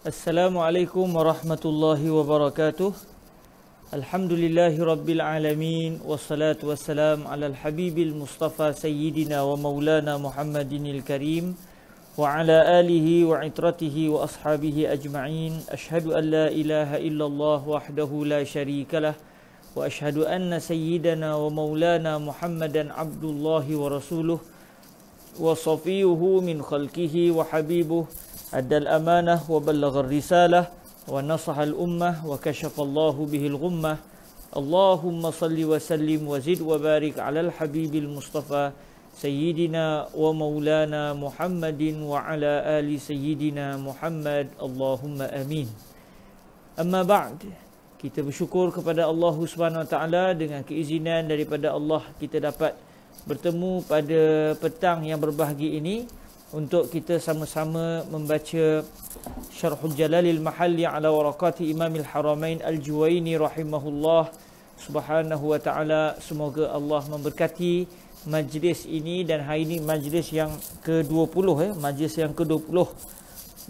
Assalamualaikum warahmatullahi wabarakatuh Alhamdulillahi rabbil alamin Wassalatu wassalam ala al-habibil mustafa sayyidina wa maulana muhammadinil karim Wa ala alihi wa itratihi wa ashabihi ajma'in Ashadu an la ilaha illallah wahdahu la sharika lah Wa ashadu anna sayyidana wa maulana muhammadan abdullahi wa rasuluh Wa safiuhu min khalkihi wa habibuh أدى الأمانة وبلغ الرسالة ونصح الأمة وكشف الله به الغمة اللهم صل وسلم وزد وبارك على الحبيب المصطفى سيدنا ومولانا محمد وعلى آل سيدنا محمد اللهم أمين أما بعد kita bersyukur kepada Allah Subhanahu Wa Taala dengan keizinan daripada Allah kita dapat bertemu pada petang yang berbahagia ini untuk kita sama-sama membaca Syarhul Jalalil Mahalli ala Imam al Haramain Al-Juwaini rahimahullah subhanahu wa ta'ala semoga Allah memberkati majlis ini dan hari ini majlis yang ke-20 eh? majlis yang ke-20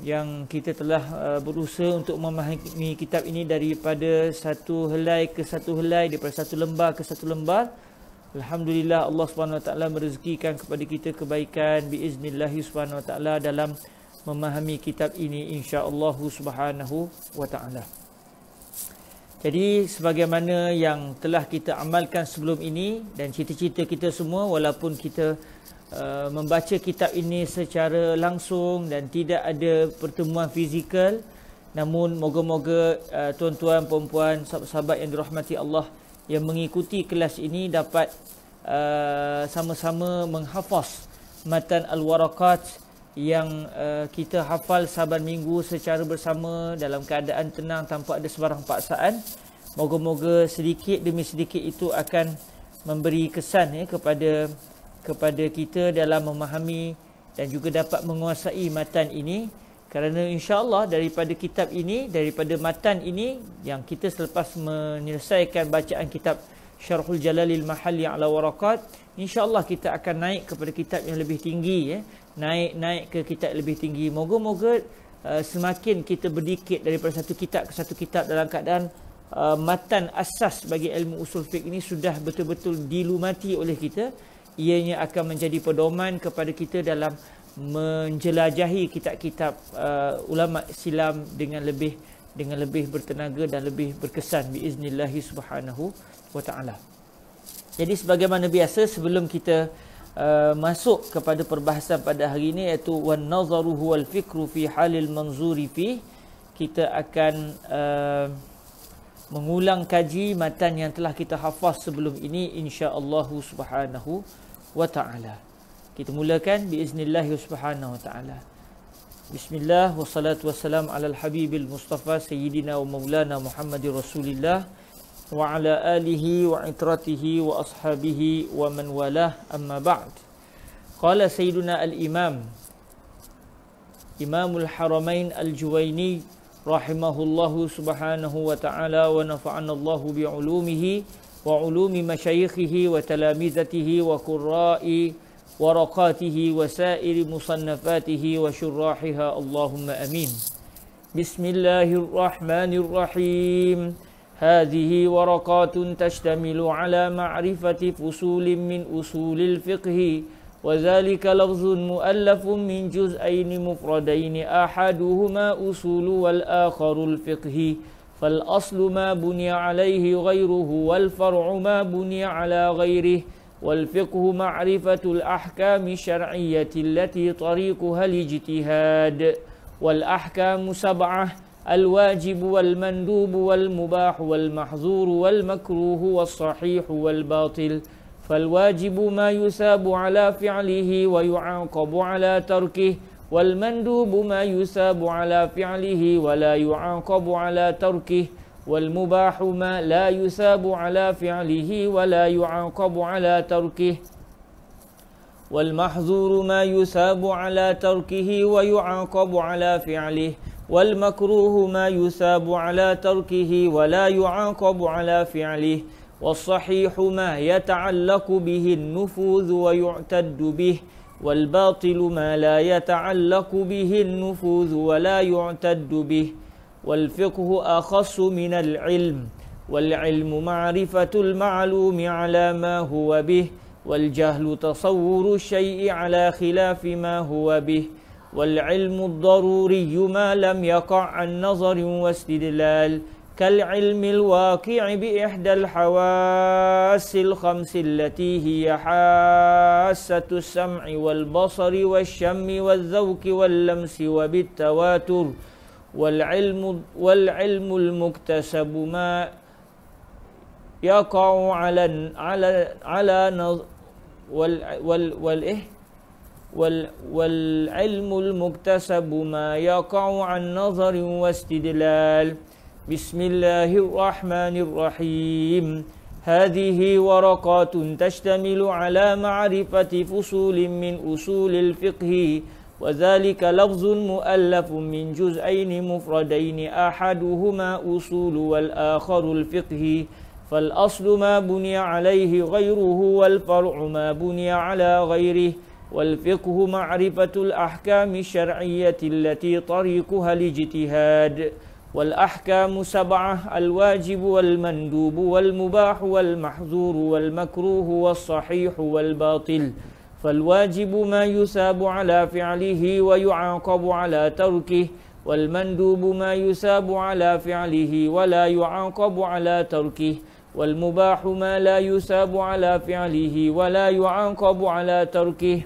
yang kita telah uh, berusaha untuk memahami kitab ini daripada satu helai ke satu helai daripada satu lembar ke satu lembar Alhamdulillah Allah Swt Wa Taala merezekikan kepada kita kebaikan biiznillah Subhanahu dalam memahami kitab ini insya-Allah Subhanahu Wa Jadi sebagaimana yang telah kita amalkan sebelum ini dan cita-cita kita semua walaupun kita uh, membaca kitab ini secara langsung dan tidak ada pertemuan fizikal namun moga-moga uh, tuan-tuan puan-puan sahabat-sahabat yang dirahmati Allah yang mengikuti kelas ini dapat uh, sama-sama menghafaz matan al-waraqat yang uh, kita hafal saban minggu secara bersama dalam keadaan tenang tanpa ada sebarang paksaan moga-moga sedikit demi sedikit itu akan memberi kesan ya kepada kepada kita dalam memahami dan juga dapat menguasai matan ini kerana insya-Allah daripada kitab ini, daripada matan ini yang kita selepas menyelesaikan bacaan kitab Syarhul Jalalil Mahalli ala Warakat, insya-Allah kita akan naik kepada kitab yang lebih tinggi ya. Naik-naik ke kitab lebih tinggi. Moga-moga uh, semakin kita berdikit daripada satu kitab ke satu kitab dalam keadaan uh, matan asas bagi ilmu usul fiqh ini sudah betul-betul dilumati oleh kita, ianya akan menjadi pedoman kepada kita dalam menjelajahi kitab-kitab uh, ulama silam dengan lebih dengan lebih bertenaga dan lebih berkesan biiznillah subhanahu wa taala. Jadi sebagaimana biasa sebelum kita uh, masuk kepada perbahasan pada hari ini iaitu wan nazaru wal fikru fi halil manzuri fi kita akan uh, mengulang kaji matan yang telah kita hafaz sebelum ini insyaallah subhanahu wa ta'ala. Kita mulakan biiznillah subhanahu wa ta'ala. Bismillah wassalatu wassalam al habibil mustafa sayyidina wa maulana Muhammadin Rasulillah wa ala alihi wa itratihi wa ashabihi wa man walah amma ba'd. Qala sayyiduna al-imam Imamul Haramain al juwayni rahimahullahu subhanahu wa ta'ala wa nafa'ana Allahu bi wa ulumi masyayikhihi wa talamizatihi wa kurra'i ورقاته وسائر مصنفاته وشراحها اللهم امين بسم الله الرحمن الرحيم هذه ورقات تشتمل على معرفه فصول من اصول الفقه وذلك لفظ مؤلف من جزئين مفردين احدهما اصول والاخر الفقه فالاصل ما بني عليه غيره والفرع ما بني على غيره والفقه معرفة الأحكام الشرعية التي طريقها الاجتهاد والأحكام سبعة الواجب والمندوب والمباح والمحظور والمكروه والصحيح والباطل فالواجب ما يثاب على فعله ويعاقب على تركه والمندوب ما يثاب على فعله ولا يعاقب على تركه والمباح ما لا يثاب على فعله ولا يعاقب على تركه والمحظور ما يثاب على تركه ويعاقب على فعله والمكروه ما يثاب على تركه ولا يعاقب على فعله والصحيح ما يتعلق به النفوذ ويعتد به والباطل ما لا يتعلق به النفوذ ولا يعتد به والفقه أخص من العلم والعلم معرفة المعلوم على ما هو به والجهل تصور الشيء على خلاف ما هو به والعلم الضروري ما لم يقع عن نظر واستدلال كالعلم الواقع بإحدى الحواس الخمس التي هي حاسة السمع والبصر والشم والذوق واللمس وبالتواتر والعلم والعلم المكتسب ما يقع على على على وال وال وال إيه؟ وال والعلم المكتسب ما يقع عن نظر واستدلال بسم الله الرحمن الرحيم هذه ورقات تشتمل على معرفة فصول من أصول الفقه وذلك لفظ مؤلف من جزئين مفردين أحدهما أصول والآخر الفقه فالأصل ما بني عليه غيره والفرع ما بني على غيره والفقه معرفة الأحكام الشرعية التي طريقها الاجتهاد والأحكام سبعة الواجب والمندوب والمباح والمحظور والمكروه والصحيح والباطل فالواجب ما يساب على فعله ويعاقب على تركه والمندوب ما يساب على فعله ولا يعاقب على تركه والمباح ما لا يساب على فعله ولا يعاقب على تركه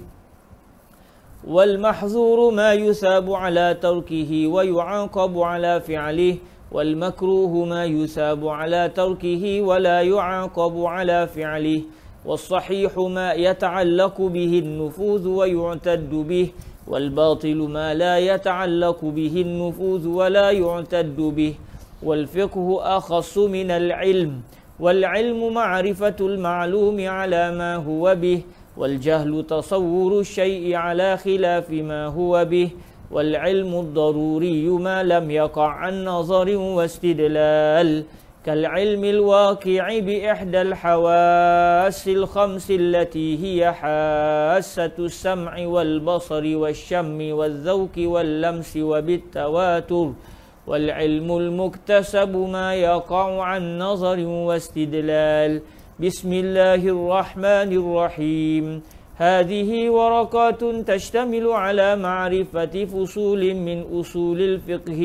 والمحظور ما يساب على تركه ويعاقب على فعله والمكروه ما يساب على تركه ولا يعاقب على فعله والصحيح ما يتعلق به النفوذ ويعتد به والباطل ما لا يتعلق به النفوذ ولا يعتد به والفقه أخص من العلم والعلم معرفة المعلوم على ما هو به والجهل تصور الشيء على خلاف ما هو به والعلم الضروري ما لم يقع عن نظر واستدلال كالعلم الواقع بإحدى الحواس الخمس التي هي حاسة السمع والبصر والشم والذوق واللمس وبالتواتر والعلم المكتسب ما يقع عن نظر واستدلال بسم الله الرحمن الرحيم هذه ورقات تشتمل على معرفة فصول من أصول الفقه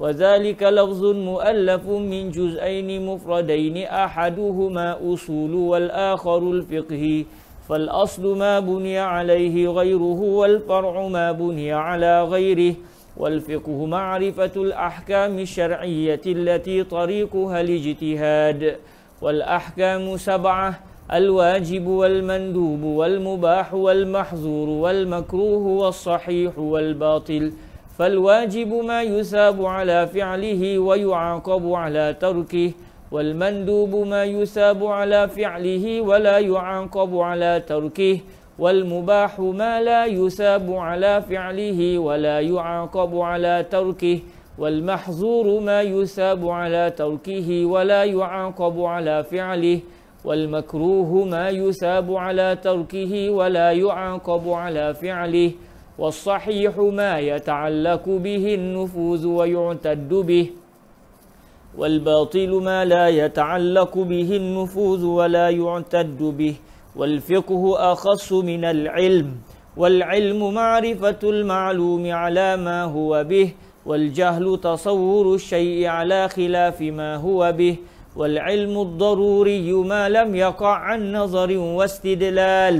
وذلك لفظ مؤلف من جزئين مفردين أحدهما أصول والآخر الفقه فالأصل ما بني عليه غيره والفرع ما بني على غيره والفقه معرفة الأحكام الشرعية التي طريقها الاجتهاد والأحكام سبعة الواجب والمندوب والمباح والمحظور والمكروه والصحيح والباطل فالواجب ما يثاب على فعله ويعاقب على تركه والمندوب ما يثاب على فعله ولا يعاقب على تركه والمباح ما لا يثاب على فعله ولا يعاقب على تركه والمحظور ما يثاب على تركه ولا يعاقب على فعله والمكروه ما يثاب على تركه ولا يعاقب على فعله والصحيح ما يتعلق به النفوذ ويعتد به والباطل ما لا يتعلق به النفوذ ولا يعتد به والفقه أخص من العلم والعلم معرفة المعلوم على ما هو به والجهل تصور الشيء على خلاف ما هو به والعلم الضروري ما لم يقع عن نظر واستدلال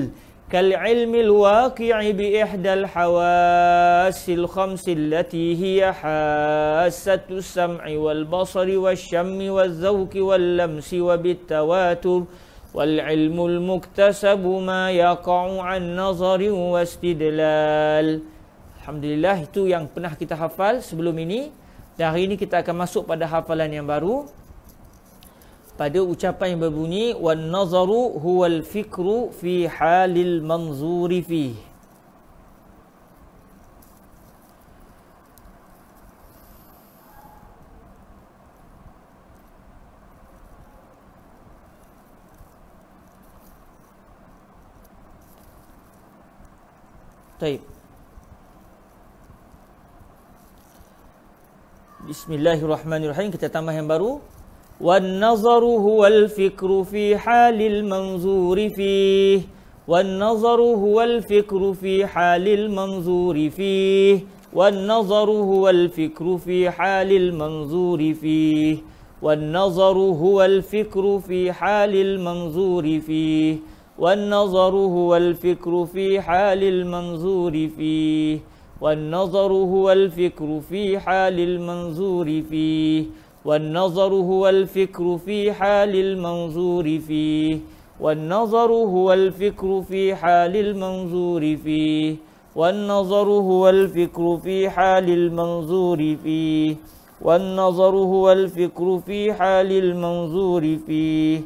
كالعلم الواقع بإحدى الحواس الخمس التي هي حاسة السمع والبصر والشم والذوق واللمس وبالتواتر والعلم المكتسب ما يقع عن نظر واستدلال الحمد لله itu yang pernah kita hafal sebelum ini dan hari ini kita akan masuk pada hafalan yang baru pada ucapan yang berbunyi wan nazaru huwal fikru fi halil manzuri fi طيب بسم الله الرحمن الرحيم كتاب تمام هم برو والنظر هو الفكر في حال المنظور فيه والنظر هو الفكر في حال المنظور فيه والنظر هو الفكر في حال المنظور فيه والنظر هو الفكر في حال المنظور فيه والنظر هو الفكر في حال المنظور فيه والنظر هو الفكر في حال المنظور فيه والنظر هو الفكر في حال المنظور فيه والنظر هو الفكر في حال المنظور فيه والنظر هو الفكر في حال المنظور فيه والنظر هو الفكر في حال المنظور فيه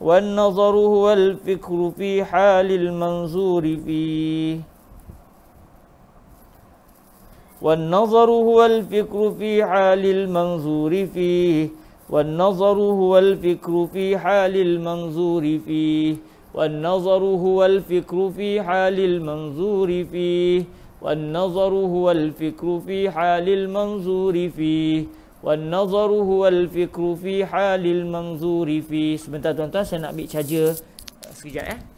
والنظر هو الفكر في حال المنظور فيه والنظر هو الفكر في حال المنظور فيه والنظر هو الفكر في حال المنظور فيه والنظر هو الفكر في حال المنظور فيه والنظر هو الفكر في حال المنظور فيه والنظر هو الفكر في حال المنظور فيه sebentar tuan-tuan saya nak ambil charger sekejap eh ya.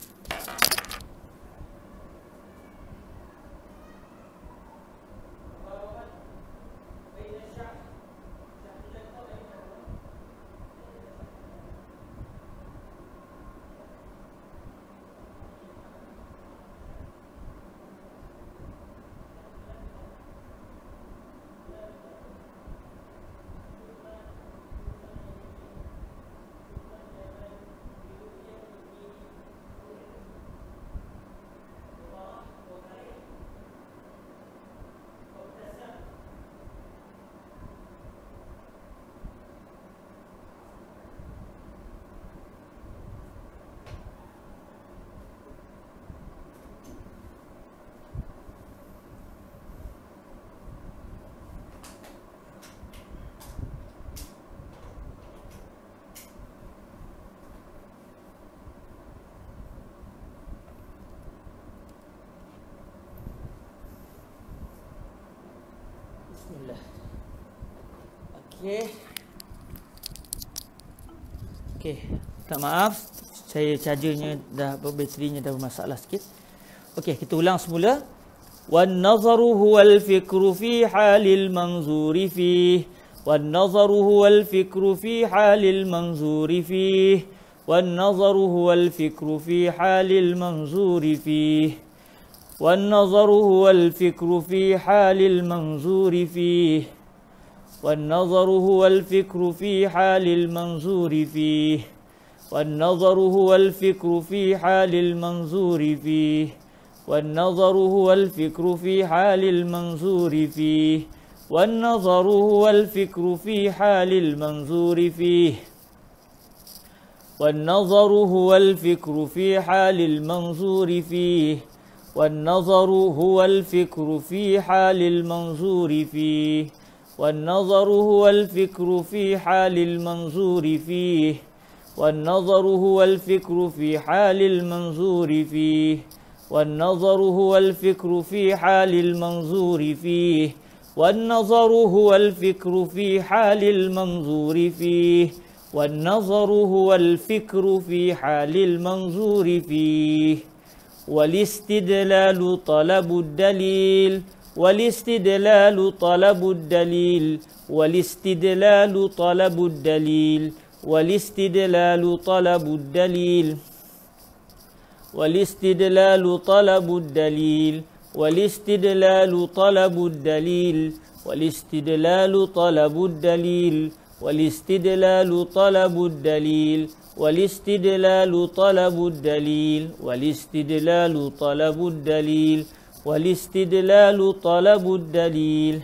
maaf saya chargernya dah baterinya dah bermasalah sikit okey kita ulang semula wan nazaru huwal fikru fi halil manzuri fi wan nazaru huwal fikru fi halil manzuri fi wan nazaru huwal fikru fi halil manzuri fi والنظر fikru fi halil حال المنظور فيه nazaru هو fikru fi halil المنظور فيه والنظر هو الفكر في حال المنظور فيه والنظر هو الفكر في حال المنظور فيه والنظر هو الفكر في حال المنظور فيه والنظر هو الفكر في حال المنظور فيه والنظر هو الفكر في حال المنظور فيه والنظر هو الفكر في حال المنظور فيه والنظر هو الفكر في حال المنظور فيه والنظر هو الفكر في حال المنظور فيه والنظر هو الفكر في حال المنظور فيه والنظر هو الفكر في حال المنظور فيه والاستدلال طلب الدليل والاستدلال طلب الدليل والاستدلال طلب الدليل والاستدلال طلب الدليل والاستدلال طلب الدليل والاستدلال طلب الدليل والاستدلال طلب الدليل والاستدلال طلب الدليل والاستدلال طلب الدليل والاستدلال طلب الدليل والاستدلال طلب الدليل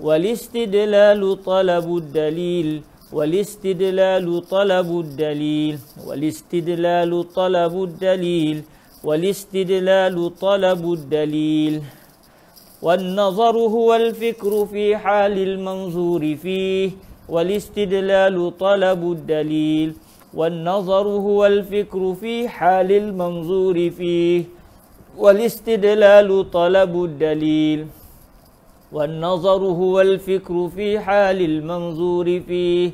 والاستدلال طلب الدليل والاستدلال طلب الدليل والاستدلال طلب الدليل والاستدلال طلب الدليل والنظر هو الفكر في حال المنظور فيه والاستدلال طلب الدليل والنظر هو الفكر في حال المنظور فيه والاستدلال طلب الدليل والنظر هو الفكر في حال المنظور فيه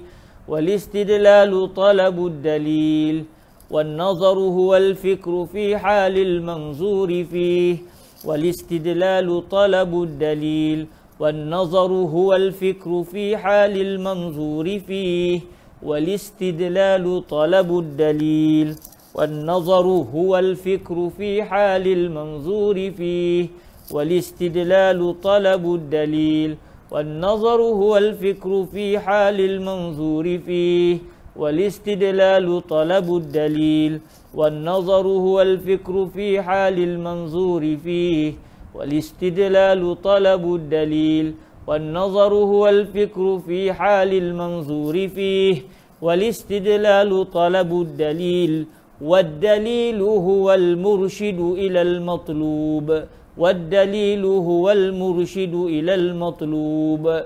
والاستدلال طلب الدليل والنظر هو الفكر في حال المنظور فيه والاستدلال طلب الدليل والنظر هو الفكر في حال المنظور فيه والاستدلال طلب الدليل والنظر هو الفكر في حال المنظور فيه والاستدلال طلب الدليل والنظر هو الفكر في حال المنظور فيه والاستدلال طلب الدليل والنظر هو الفكر في حال المنظور فيه والاستدلال طلب الدليل والنظر هو الفكر في حال المنظور فيه والاستدلال طلب الدليل والدليل هو المرشد إلى المطلوب والدليل هو المرشد إلى المطلوب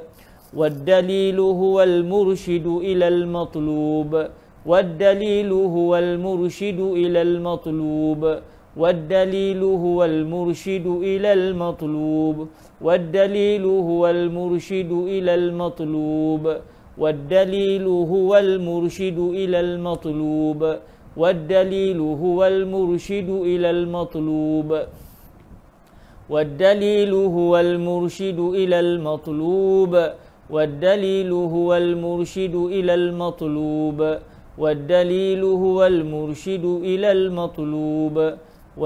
والدليل هو المرشد إلى المطلوب والدليل هو المرشد إلى المطلوب والدليل هو المرشد إلى المطلوب والدليل هو المرشد إلى المطلوب والدليل هو المرشد إلى المطلوب والدليل هو المرشد إلى المطلوب والدليل هو المرشد إلى المطلوب والدليل هو المرشد إلى المطلوب والدليل هو المرشد إلى المطلوب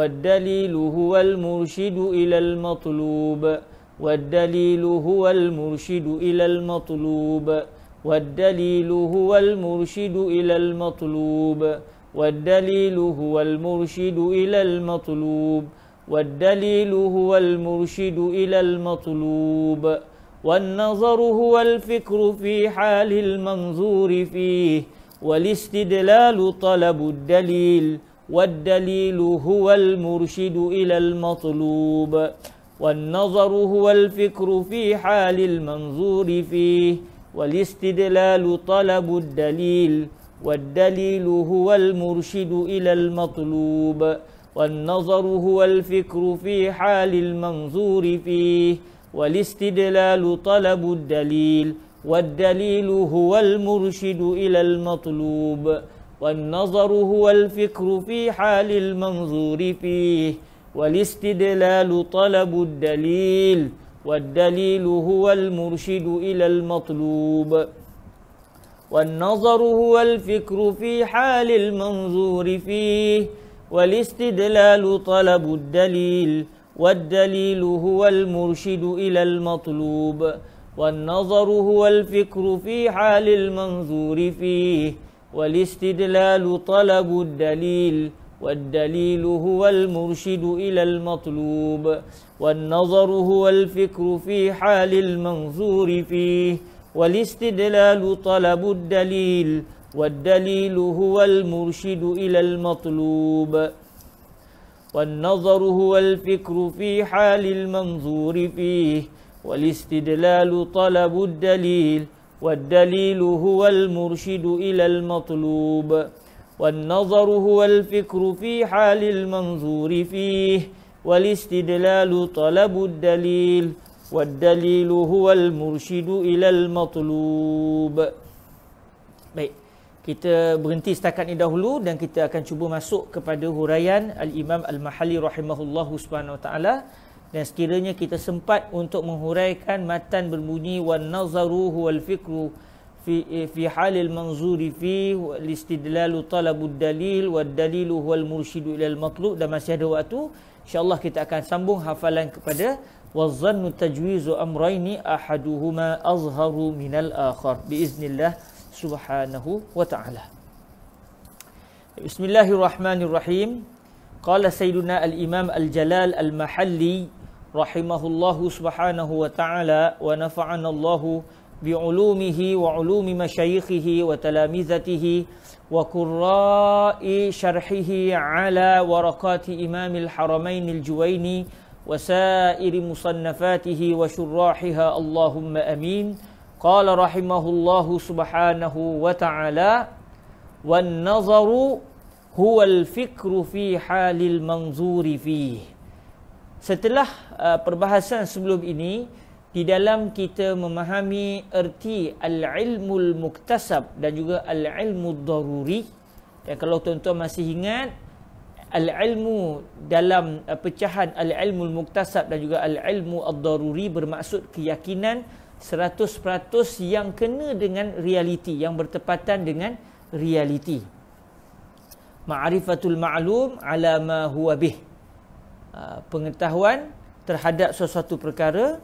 والدليل هو المرشد إلى المطلوب والدليل هو المرشد إلى المطلوب والدليل هو المرشد إلى المطلوب والدليل هو المرشد إلى المطلوب والدليل هو المرشد إلى المطلوب والنظر هو الفكر في حال المنظور فيه والاستدلال طلب الدليل والدليل هو المرشد إلى المطلوب والنظر هو الفكر في حال المنظور فيه والاستدلال طلب الدليل والدليل هو المرشد إلى المطلوب والنظر هو الفكر في حال المنظور فيه والاستدلال طلب الدليل والدليل هو المرشد إلى المطلوب والنظر هو الفكر في حال المنظور فيه والاستدلال طلب الدليل والدليل هو المرشد إلى المطلوب والنظر هو الفكر في حال المنظور فيه والاستدلال طلب الدليل والدليل هو المرشد إلى المطلوب والنظر هو الفكر في حال المنظور فيه والاستدلال طلب الدليل والدليل هو المرشد إلى المطلوب والنظر هو الفكر في حال المنظور فيه والاستدلال طلب الدليل والدليل هو المرشد إلى المطلوب والنظر هو الفكر في حال المنظور فيه والاستدلال طلب الدليل والدليل هو المرشد إلى المطلوب والنظر هو الفكر في حال المنظور فيه والاستدلال طلب الدليل والدليل هو المرشد إلى المطلوب Baik. طيب، kita berhenti setakat ini dahulu dan kita akan cuba masuk kepada huraian al-Imam al Mahali rahimahullahu subhanahu wa taala dan sekiranya kita sempat untuk menghuraikan matan berbunyi wan nazaru wal fikru fi fi halil manzuri fi wal istidlalu talabud dalil wad dalilu wal mursyidu ilal matlub dan masih ada waktu insyaallah kita akan sambung hafalan kepada wazannu tajwizu amraini ahaduhuma azharu minal akhar biiznillah سبحانه وتعالى بسم الله الرحمن الرحيم قال سيدنا الإمام الجلال المحلي رحمه الله سبحانه وتعالى ونفعنا الله بعلومه وعلوم مشايخه وتلامذته وقراء شرحه على ورقات إمام الحرمين الجويني وسائر مصنفاته وشراحها اللهم أمين Qala rahimahullahu subhanahu wa ta'ala Wan nazaru huwa al-fikru fi halil manzuri fi Setelah uh, perbahasan sebelum ini di dalam kita memahami erti al-ilmul muktasab dan juga al-ilmu daruri dan kalau tuan-tuan masih ingat al-ilmu dalam uh, pecahan al-ilmul muktasab dan juga al-ilmu ad-daruri bermaksud keyakinan 100% yang kena dengan realiti yang bertepatan dengan realiti ma'rifatul ma'lum ala ma huwa bih ah, pengetahuan terhadap sesuatu perkara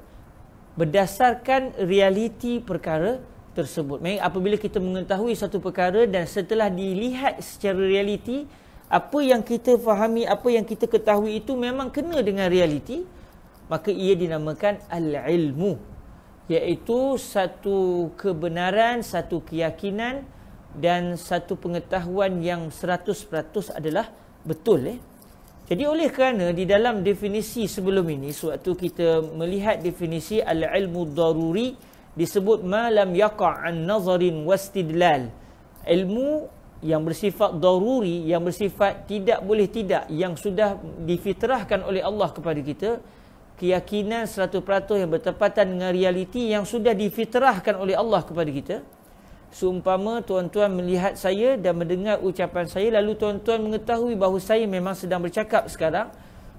berdasarkan realiti perkara tersebut Maksudnya, apabila kita mengetahui satu perkara dan setelah dilihat secara realiti apa yang kita fahami apa yang kita ketahui itu memang kena dengan realiti maka ia dinamakan al-ilmu iaitu satu kebenaran, satu keyakinan dan satu pengetahuan yang 100% adalah betul. Eh? Jadi oleh kerana di dalam definisi sebelum ini, sewaktu kita melihat definisi al-ilmu daruri disebut malam yaqa'an nazarin wastidlal. Ilmu yang bersifat daruri, yang bersifat tidak boleh tidak, yang sudah difitrahkan oleh Allah kepada kita, keyakinan 100% yang bertepatan dengan realiti yang sudah difitrahkan oleh Allah kepada kita. Seumpama tuan-tuan melihat saya dan mendengar ucapan saya lalu tuan-tuan mengetahui bahawa saya memang sedang bercakap sekarang.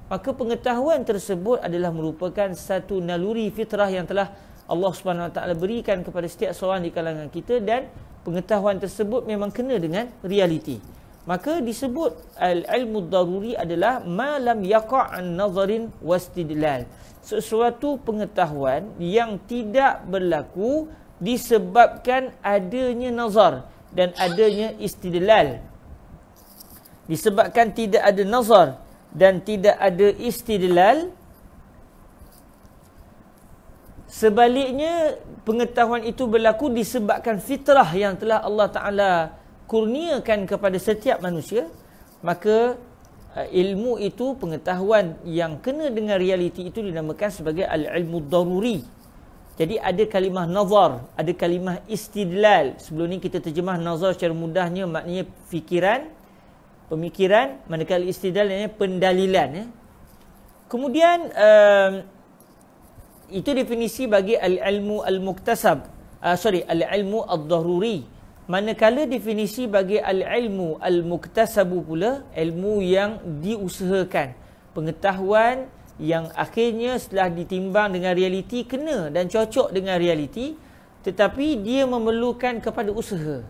Maka pengetahuan tersebut adalah merupakan satu naluri fitrah yang telah Allah SWT berikan kepada setiap seorang di kalangan kita dan pengetahuan tersebut memang kena dengan realiti. Realiti maka disebut al-ilmu daruri adalah malam yaqa'an nazarin wastidlal sesuatu pengetahuan yang tidak berlaku disebabkan adanya nazar dan adanya istidlal disebabkan tidak ada nazar dan tidak ada istidlal sebaliknya pengetahuan itu berlaku disebabkan fitrah yang telah Allah Taala kurniakan kepada setiap manusia maka eh, ilmu itu pengetahuan yang kena dengan realiti itu dinamakan sebagai al-ilmu daruri jadi ada kalimah nazar ada kalimah istidlal sebelum ni kita terjemah nazar secara mudahnya maknanya fikiran pemikiran manakala istidlal ialah pendalilan ya. eh kemudian um, itu definisi bagi al-ilmu al-muktasab uh, sorry al-ilmu ad-daruri al Manakala definisi bagi al-ilmu al-muktasabu pula ilmu yang diusahakan. Pengetahuan yang akhirnya setelah ditimbang dengan realiti kena dan cocok dengan realiti tetapi dia memerlukan kepada usaha.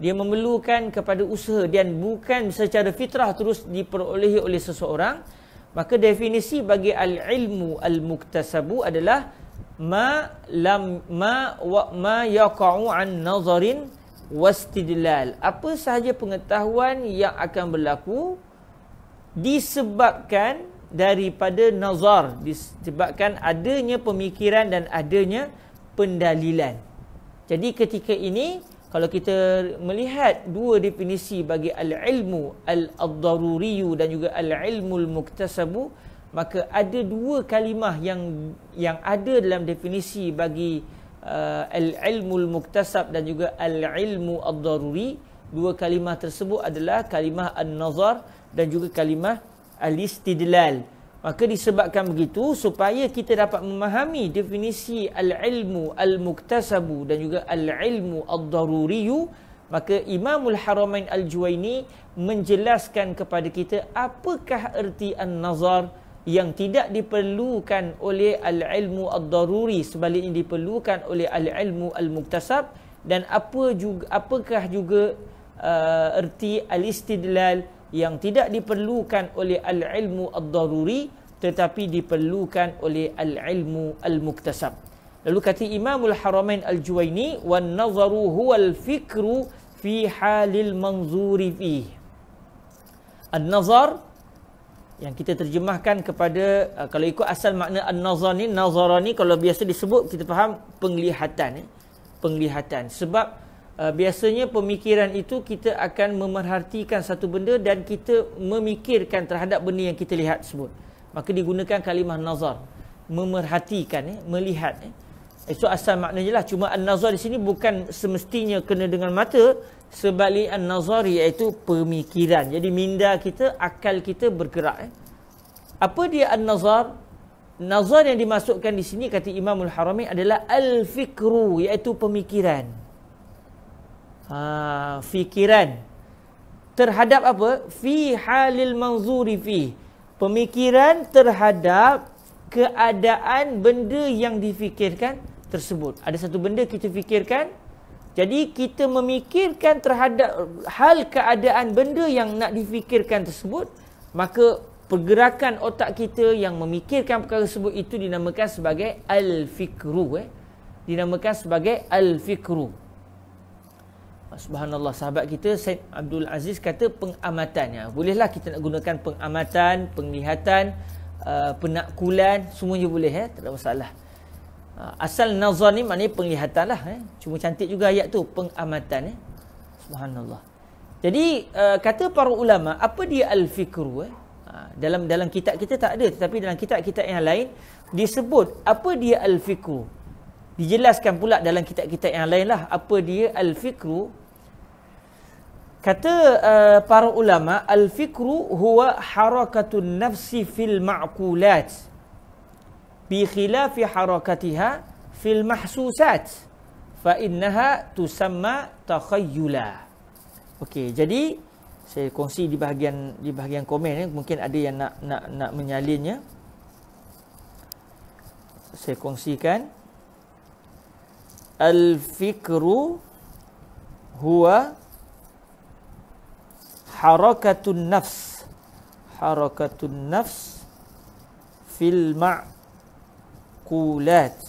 Dia memerlukan kepada usaha dan bukan secara fitrah terus diperolehi oleh seseorang. Maka definisi bagi al-ilmu al-muktasabu adalah ma lam ma wa ma yaqa'u an nazarin wastidlal apa sahaja pengetahuan yang akan berlaku disebabkan daripada nazar disebabkan adanya pemikiran dan adanya pendalilan jadi ketika ini kalau kita melihat dua definisi bagi al-ilmu al-daruriyu dan juga al-ilmul muktasabu maka ada dua kalimah yang yang ada dalam definisi bagi uh, al-ilmu al-muktasab dan juga al-ilmu ad-daruri dua kalimah tersebut adalah kalimah an-nazar dan juga kalimah al-istidlal maka disebabkan begitu supaya kita dapat memahami definisi al-ilmu al-muktasabu dan juga al-ilmu ad-daruriyu maka Imamul Haramain Al-Juwaini menjelaskan kepada kita apakah erti an-nazar yang tidak diperlukan oleh al-ilmu ad-daruri sebaliknya diperlukan oleh al-ilmu al-muktasab dan apa juga apakah juga uh, erti al-istidlal yang tidak diperlukan oleh al-ilmu ad-daruri tetapi diperlukan oleh al-ilmu al-muktasab lalu kata imamul haramain al-juwaini wan nazaru huwal fikru fi halil manzuri fi an-nazar yang kita terjemahkan kepada uh, kalau ikut asal makna an-nazar ni nazara ni kalau biasa disebut kita faham penglihatan eh? penglihatan sebab uh, biasanya pemikiran itu kita akan memerhatikan satu benda dan kita memikirkan terhadap benda yang kita lihat sebut maka digunakan kalimah nazar memerhatikan eh? melihat eh? itu asal maknanya lah cuma an-nazar di sini bukan semestinya kena dengan mata sebali an-nazar iaitu pemikiran. Jadi minda kita, akal kita bergerak. Eh. Apa dia an-nazar? Nazar yang dimasukkan di sini kata Imamul Harami adalah al-fikru iaitu pemikiran. Ha, fikiran terhadap apa? Fi halil manzuri fi. Pemikiran terhadap keadaan benda yang difikirkan tersebut. Ada satu benda kita fikirkan, jadi kita memikirkan terhadap hal keadaan benda yang nak difikirkan tersebut, maka pergerakan otak kita yang memikirkan perkara tersebut itu dinamakan sebagai al-fikru. Eh. Dinamakan sebagai al-fikru. Subhanallah sahabat kita Said Abdul Aziz kata pengamatan ya. Bolehlah kita nak gunakan pengamatan, penglihatan, uh, penakulan, semuanya boleh ya, eh? tak ada masalah. Ah, asal nazar ni maknanya penglihatan lah. Eh. Cuma cantik juga ayat tu. Pengamatan. Eh. Subhanallah. Jadi uh, kata para ulama, apa dia al-fikru? Eh? Ah, dalam dalam kitab kita tak ada. Tetapi dalam kitab-kitab yang lain, disebut apa dia al-fikru. Dijelaskan pula dalam kitab-kitab yang lain lah. Apa dia al-fikru. Kata uh, para ulama, al-fikru huwa harakatun nafsi fil ma'kulat bi khilafi harakatiha fil mahsusat fa innaha tusamma takhayyula okey jadi saya kongsi di bahagian di bahagian komen ni mungkin ada yang nak nak nak menyalinnya saya kongsikan al fikru huwa harakatun nafs harakatun nafs fil ma' معقولات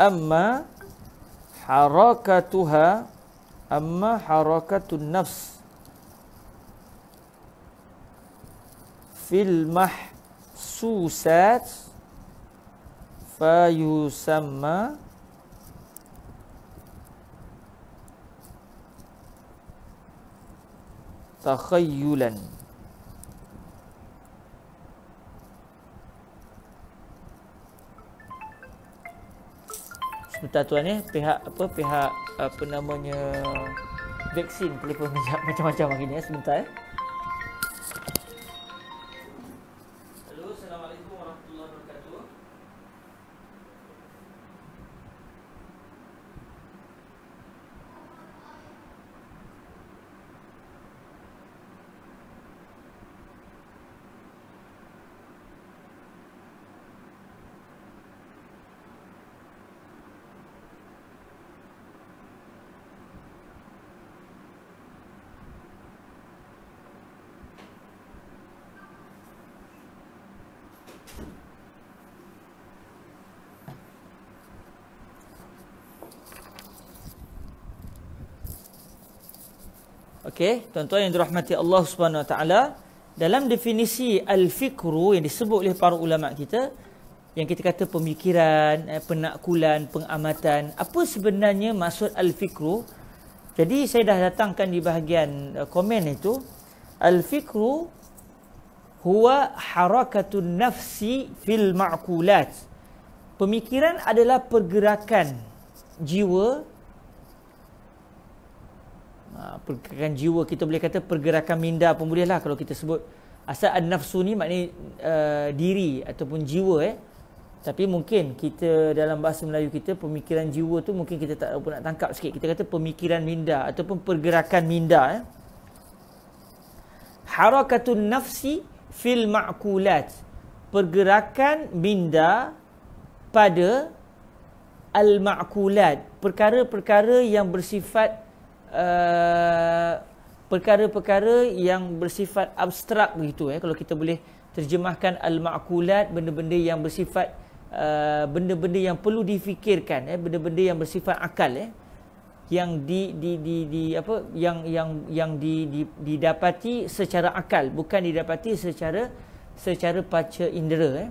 أما حركتها أما حركة النفس في المحسوسات فيسمى تخيلاً sebentar tuan ya pihak apa pihak apa namanya vaksin telefon macam-macam macam ni ya sebentar ya Okey, tuan-tuan yang dirahmati Allah Subhanahu Wa Taala, dalam definisi al-fikru yang disebut oleh para ulama kita, yang kita kata pemikiran, eh, penakulan, pengamatan, apa sebenarnya maksud al-fikru? Jadi saya dah datangkan di bahagian eh, komen itu, al-fikru huwa harakatun nafsi fil ma'kulat. Pemikiran adalah pergerakan jiwa Ha, pergerakan jiwa kita boleh kata pergerakan minda pun boleh lah kalau kita sebut asal nafsu ni maknanya uh, diri ataupun jiwa eh tapi mungkin kita dalam bahasa Melayu kita pemikiran jiwa tu mungkin kita tak pun nak tangkap sikit kita kata pemikiran minda ataupun pergerakan minda eh harakatun nafsi fil ma'kulat pergerakan minda pada al ma'kulat perkara-perkara yang bersifat Eh, perkara-perkara yang bersifat abstrak begitu eh kalau kita boleh terjemahkan al-maqulat benda-benda yang bersifat eh, benda-benda uh, yang perlu difikirkan eh benda-benda yang bersifat akal eh yang di di di di apa yang yang yang di, di didapati secara akal bukan didapati secara secara panca indera eh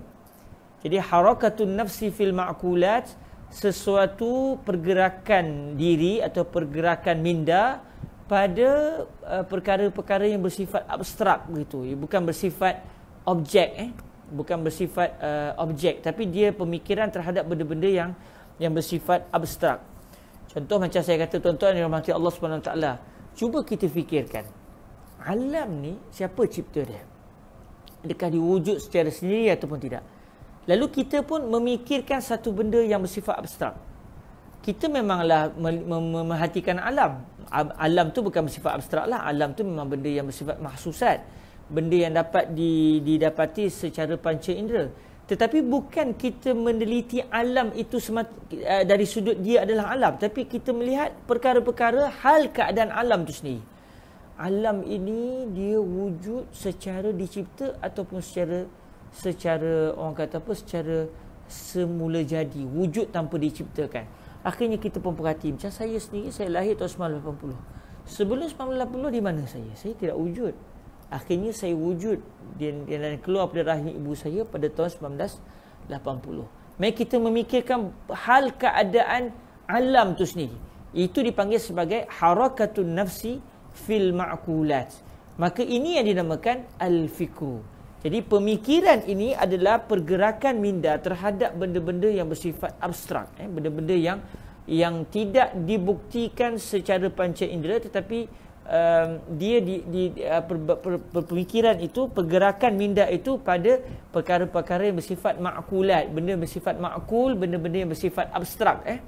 jadi harakatun nafsi fil ma'kulat sesuatu pergerakan diri atau pergerakan minda pada uh, perkara-perkara yang bersifat abstrak begitu bukan bersifat objek eh bukan bersifat uh, objek tapi dia pemikiran terhadap benda-benda yang yang bersifat abstrak contoh macam saya kata tuan-tuan yang dirahmati Allah Subhanahu taala cuba kita fikirkan alam ni siapa cipta dia adakah diwujud secara sendiri ataupun tidak Lalu kita pun memikirkan satu benda yang bersifat abstrak. Kita memanglah memerhatikan alam. Alam tu bukan bersifat abstrak lah. Alam tu memang benda yang bersifat mahsusat. Benda yang dapat didapati secara panca indera. Tetapi bukan kita meneliti alam itu semata, eh, dari sudut dia adalah alam. Tapi kita melihat perkara-perkara hal keadaan alam tu sendiri. Alam ini dia wujud secara dicipta ataupun secara secara orang kata apa secara semula jadi wujud tanpa diciptakan akhirnya kita pun perhati macam saya sendiri saya lahir tahun 1980 sebelum 1980 di mana saya saya tidak wujud akhirnya saya wujud dan, dan keluar pada rahim ibu saya pada tahun 1980 mari kita memikirkan hal keadaan alam tu sendiri itu dipanggil sebagai harakatun nafsi fil ma'kulat maka ini yang dinamakan al-fikru jadi pemikiran ini adalah pergerakan minda terhadap benda-benda yang bersifat abstrak, eh? benda-benda yang yang tidak dibuktikan secara panca indera tetapi um, dia di, di uh, pemikiran itu pergerakan minda itu pada perkara-perkara yang bersifat makulat, benda bersifat makul, benda-benda yang bersifat abstrak eh.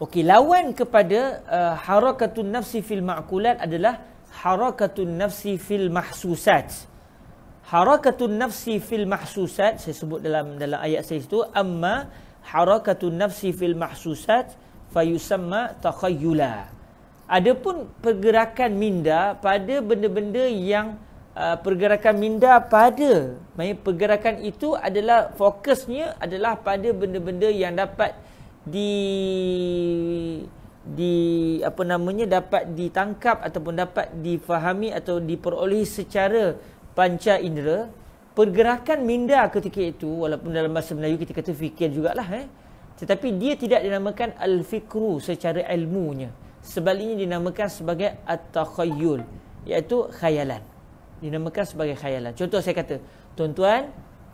Okey, lawan kepada uh, harakatun nafsi fil makulat adalah harakatun nafsi fil mahsusat. Uh, harakatun nafsi fil mahsusat saya sebut dalam dalam ayat saya itu amma harakatun nafsi fil mahsusat fayusamma takhayula adapun pergerakan minda pada benda-benda yang uh, pergerakan minda pada maknanya pergerakan itu adalah fokusnya adalah pada benda-benda yang dapat di di apa namanya dapat ditangkap ataupun dapat difahami atau diperolehi secara panca indera pergerakan minda ketika itu walaupun dalam bahasa Melayu kita kata fikir jugalah eh tetapi dia tidak dinamakan al-fikru secara ilmunya sebaliknya dinamakan sebagai at-takhayul iaitu khayalan dinamakan sebagai khayalan contoh saya kata tuan-tuan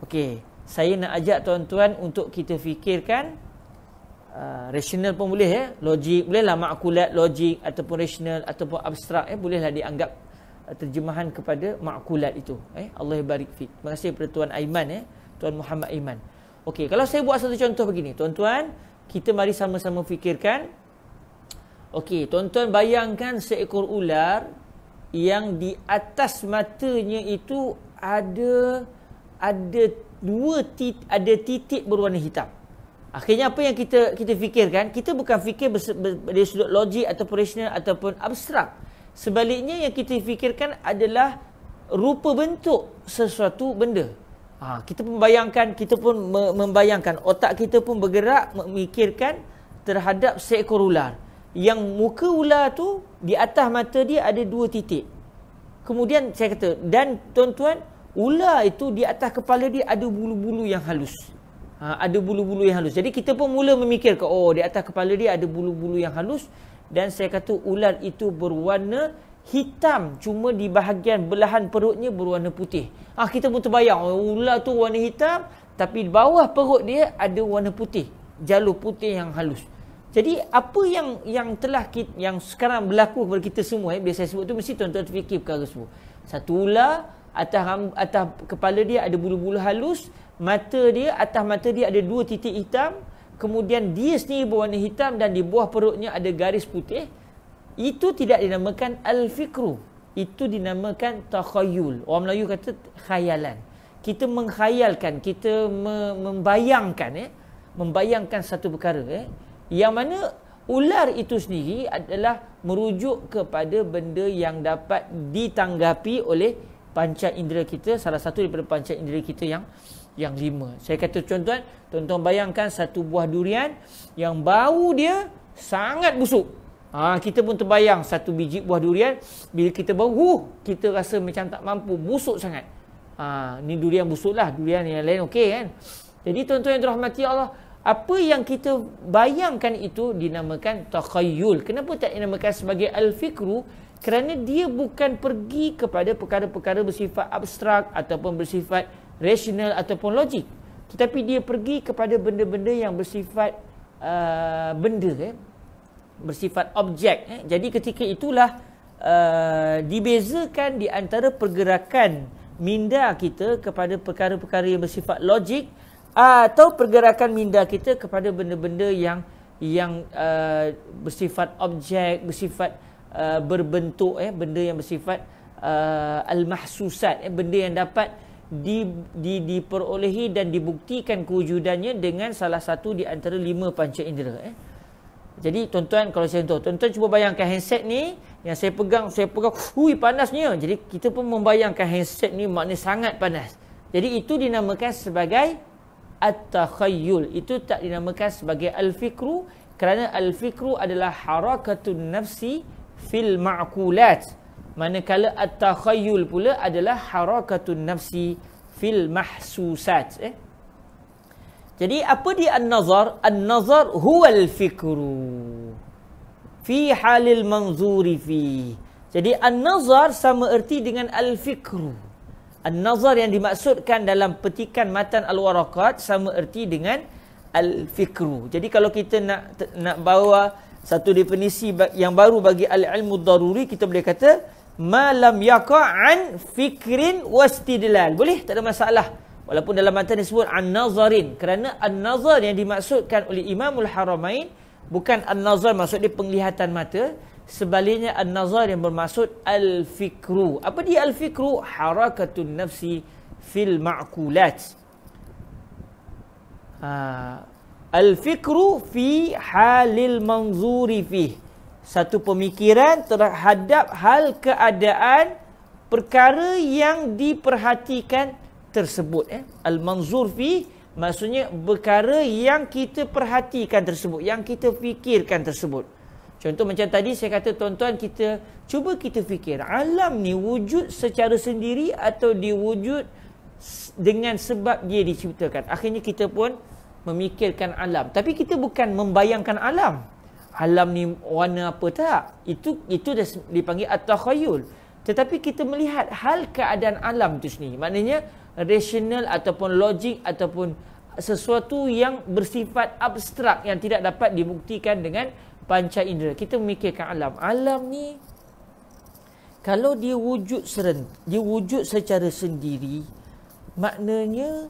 okey saya nak ajak tuan-tuan untuk kita fikirkan uh, rasional pun boleh eh? logik bolehlah makulat logik ataupun rasional ataupun abstrak ya eh? bolehlah dianggap terjemahan kepada makulat itu eh Allah barik fi terima kasih kepada tuan Aiman eh tuan Muhammad Aiman okey kalau saya buat satu contoh begini tuan-tuan kita mari sama-sama fikirkan okey tuan-tuan bayangkan seekor ular yang di atas matanya itu ada ada dua tit, ada titik berwarna hitam akhirnya apa yang kita kita fikirkan kita bukan fikir dari sudut logik ataupun rasional ataupun abstrak Sebaliknya yang kita fikirkan adalah rupa bentuk sesuatu benda. Ha, kita membayangkan, kita pun membayangkan, otak kita pun bergerak memikirkan terhadap seekor ular. Yang muka ular tu di atas mata dia ada dua titik. Kemudian saya kata, dan tuan-tuan, ular itu di atas kepala dia ada bulu-bulu yang halus. Ha, ada bulu-bulu yang halus. Jadi kita pun mula memikirkan, oh di atas kepala dia ada bulu-bulu yang halus dan saya kata ular itu berwarna hitam cuma di bahagian belahan perutnya berwarna putih. Ah kita pun terbayang oh, ular tu warna hitam tapi bawah perut dia ada warna putih, jalur putih yang halus. Jadi apa yang yang telah kita, yang sekarang berlaku kepada kita semua eh biasa sebut tu mesti tuan-tuan terfikir perkara semua. Satu ular atas atas kepala dia ada bulu-bulu halus, mata dia atas mata dia ada dua titik hitam kemudian dia sendiri berwarna hitam dan di buah perutnya ada garis putih itu tidak dinamakan al-fikru itu dinamakan takhayul orang Melayu kata khayalan kita mengkhayalkan kita me- membayangkan eh membayangkan satu perkara eh yang mana ular itu sendiri adalah merujuk kepada benda yang dapat ditanggapi oleh panca indera kita salah satu daripada panca indera kita yang yang lima. Saya kata contoh, tuan-tuan bayangkan satu buah durian yang bau dia sangat busuk. Ha, kita pun terbayang satu biji buah durian, bila kita bau, huh, kita rasa macam tak mampu, busuk sangat. Ha, ni durian busuk lah, durian yang lain okey kan. Jadi tuan-tuan yang dirahmati Allah, apa yang kita bayangkan itu dinamakan takhayul. Kenapa tak dinamakan sebagai al-fikru? Kerana dia bukan pergi kepada perkara-perkara bersifat abstrak ataupun bersifat rasional ataupun logik tetapi dia pergi kepada benda-benda yang bersifat uh, benda eh? bersifat objek eh? jadi ketika itulah uh, dibezakan di antara pergerakan minda kita kepada perkara-perkara yang bersifat logik atau pergerakan minda kita kepada benda-benda yang yang uh, bersifat objek bersifat uh, berbentuk eh benda yang bersifat uh, al-mahsusat eh benda yang dapat uh, di, di, diperolehi dan dibuktikan kewujudannya dengan salah satu di antara lima panca indera. Eh. Jadi tuan-tuan kalau saya contoh, tuan-tuan cuba bayangkan handset ni yang saya pegang, saya pegang, hui panasnya. Jadi kita pun membayangkan handset ni maknanya sangat panas. Jadi itu dinamakan sebagai At-Takhayyul. Itu tak dinamakan sebagai Al-Fikru kerana Al-Fikru adalah harakatun nafsi fil ma'kulat. Manakala at-takhayul pula adalah harakatun nafsi fil mahsusat. Eh? Jadi apa dia an-nazar? An-nazar huwa al-fikru. Fi halil manzuri fi. Jadi an-nazar sama erti dengan al-fikru. An-nazar yang dimaksudkan dalam petikan matan al-warakat sama erti dengan al-fikru. Jadi kalau kita nak nak bawa satu definisi yang baru bagi al-ilmu daruri, kita boleh kata malam yaqa'an fikrin wastidlal. Boleh? Tak ada masalah. Walaupun dalam matan disebut an-nazarin. Kerana an-nazar yang dimaksudkan oleh Imamul Haramain bukan an-nazar maksudnya penglihatan mata. Sebaliknya an-nazar yang bermaksud al-fikru. Apa dia al-fikru? Harakatun nafsi fil ma'kulat. Ha. Al-fikru fi halil manzuri fih satu pemikiran terhadap hal keadaan perkara yang diperhatikan tersebut eh al-manzur fi maksudnya perkara yang kita perhatikan tersebut yang kita fikirkan tersebut contoh macam tadi saya kata tuan-tuan kita cuba kita fikir alam ni wujud secara sendiri atau diwujud dengan sebab dia diciptakan akhirnya kita pun memikirkan alam tapi kita bukan membayangkan alam alam ni warna apa tak itu itu dah dipanggil at-takhayul tetapi kita melihat hal keadaan alam tu sini. maknanya rational ataupun logik ataupun sesuatu yang bersifat abstrak yang tidak dapat dibuktikan dengan panca indera kita memikirkan alam alam ni kalau dia wujud seren dia wujud secara sendiri maknanya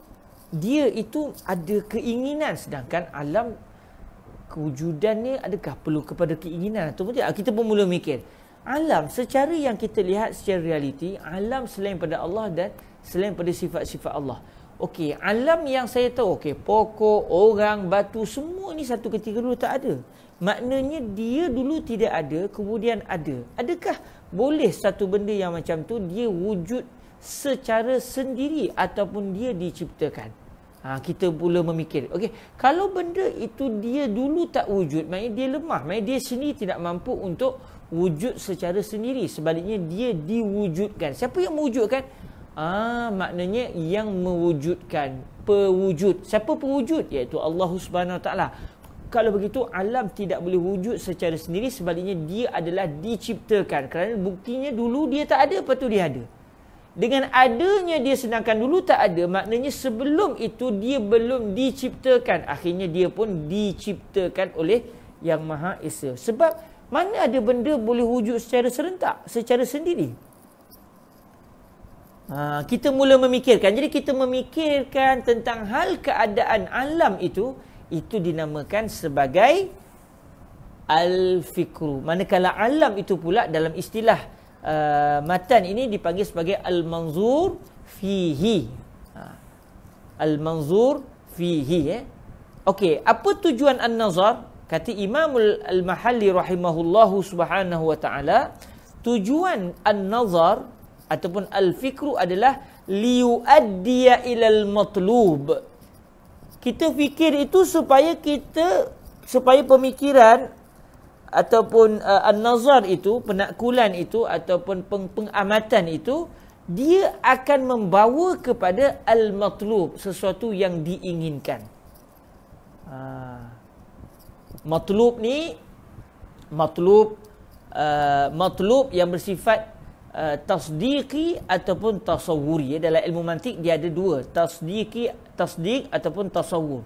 dia itu ada keinginan sedangkan alam kewujudan ni adakah perlu kepada keinginan atau tidak? Kita pun mula mikir. Alam secara yang kita lihat secara realiti, alam selain pada Allah dan selain pada sifat-sifat Allah. Okey, alam yang saya tahu, okey, pokok, orang, batu, semua ni satu ketika dulu tak ada. Maknanya dia dulu tidak ada, kemudian ada. Adakah boleh satu benda yang macam tu dia wujud secara sendiri ataupun dia diciptakan? Ha, kita pula memikir. Okey, kalau benda itu dia dulu tak wujud, maknanya dia lemah. Maknanya dia sendiri tidak mampu untuk wujud secara sendiri. Sebaliknya dia diwujudkan. Siapa yang mewujudkan? Ah, maknanya yang mewujudkan, pewujud. Siapa pewujud? Yaitu Allah Subhanahu Taala. Kalau begitu alam tidak boleh wujud secara sendiri sebaliknya dia adalah diciptakan kerana buktinya dulu dia tak ada lepas tu dia ada dengan adanya dia sedangkan dulu tak ada maknanya sebelum itu dia belum diciptakan akhirnya dia pun diciptakan oleh yang maha esa sebab mana ada benda boleh wujud secara serentak secara sendiri ha, kita mula memikirkan jadi kita memikirkan tentang hal keadaan alam itu itu dinamakan sebagai al-fikru manakala alam itu pula dalam istilah uh, matan ini dipanggil sebagai al-manzur fihi. Ha. Al-manzur fihi. Eh? Okey, apa tujuan an-nazar? Kata Imam al-Mahalli rahimahullahu subhanahu wa ta'ala, tujuan an-nazar ataupun al-fikru adalah liu'addiya ilal matlub. Kita fikir itu supaya kita, supaya pemikiran ataupun uh, an-nazar itu penakulan itu ataupun peng pengamatan itu dia akan membawa kepada al-matlub sesuatu yang diinginkan uh, matlub ni matlub uh, matlub yang bersifat uh, tasdiqi ataupun tasawuri dalam ilmu mantik dia ada dua tasdiqi tasdiq ataupun tasawur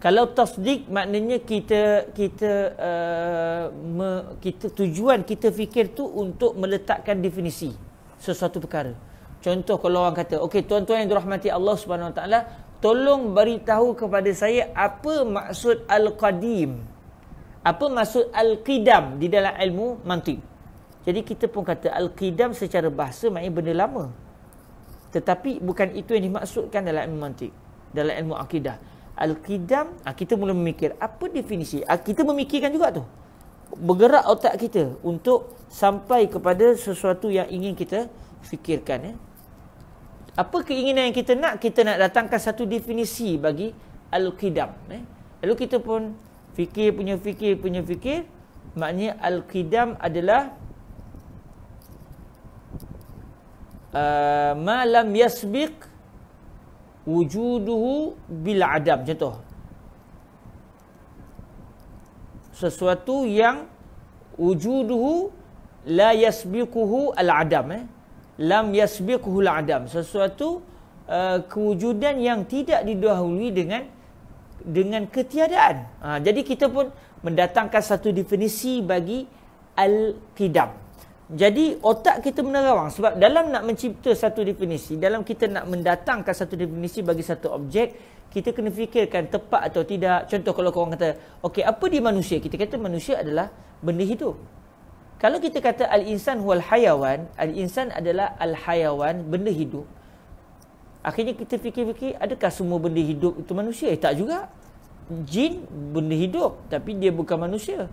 kalau tasdik maknanya kita kita uh, me, kita tujuan kita fikir tu untuk meletakkan definisi sesuatu perkara contoh kalau orang kata okey tuan-tuan yang dirahmati Allah Subhanahu Wa Taala tolong beritahu kepada saya apa maksud al-qadim apa maksud al-qidam di dalam ilmu mantik jadi kita pun kata al-qidam secara bahasa maknanya benda lama tetapi bukan itu yang dimaksudkan dalam ilmu mantik dalam ilmu akidah al-qidam, ah, kita mula memikir apa definisi. Ah, kita memikirkan juga tu. Bergerak otak kita untuk sampai kepada sesuatu yang ingin kita fikirkan. Eh? Apa keinginan yang kita nak? Kita nak datangkan satu definisi bagi al-qidam. Eh? Lalu kita pun fikir, punya fikir, punya fikir. Maknanya al-qidam adalah uh, ma lam yasbiq wujuduhu bil adab contoh sesuatu yang wujuduhu la yasbiquhu al adam eh? lam yasbiquhu al adam sesuatu uh, kewujudan yang tidak didahului dengan dengan ketiadaan ha, jadi kita pun mendatangkan satu definisi bagi al qidam jadi otak kita menerawang sebab dalam nak mencipta satu definisi, dalam kita nak mendatangkan satu definisi bagi satu objek, kita kena fikirkan tepat atau tidak. Contoh kalau korang kata, okey apa dia manusia? Kita kata manusia adalah benda hidup. Kalau kita kata al-insan huwal hayawan, al-insan adalah al-hayawan, benda hidup. Akhirnya kita fikir-fikir, adakah semua benda hidup itu manusia? Eh, tak juga. Jin, benda hidup. Tapi dia bukan manusia.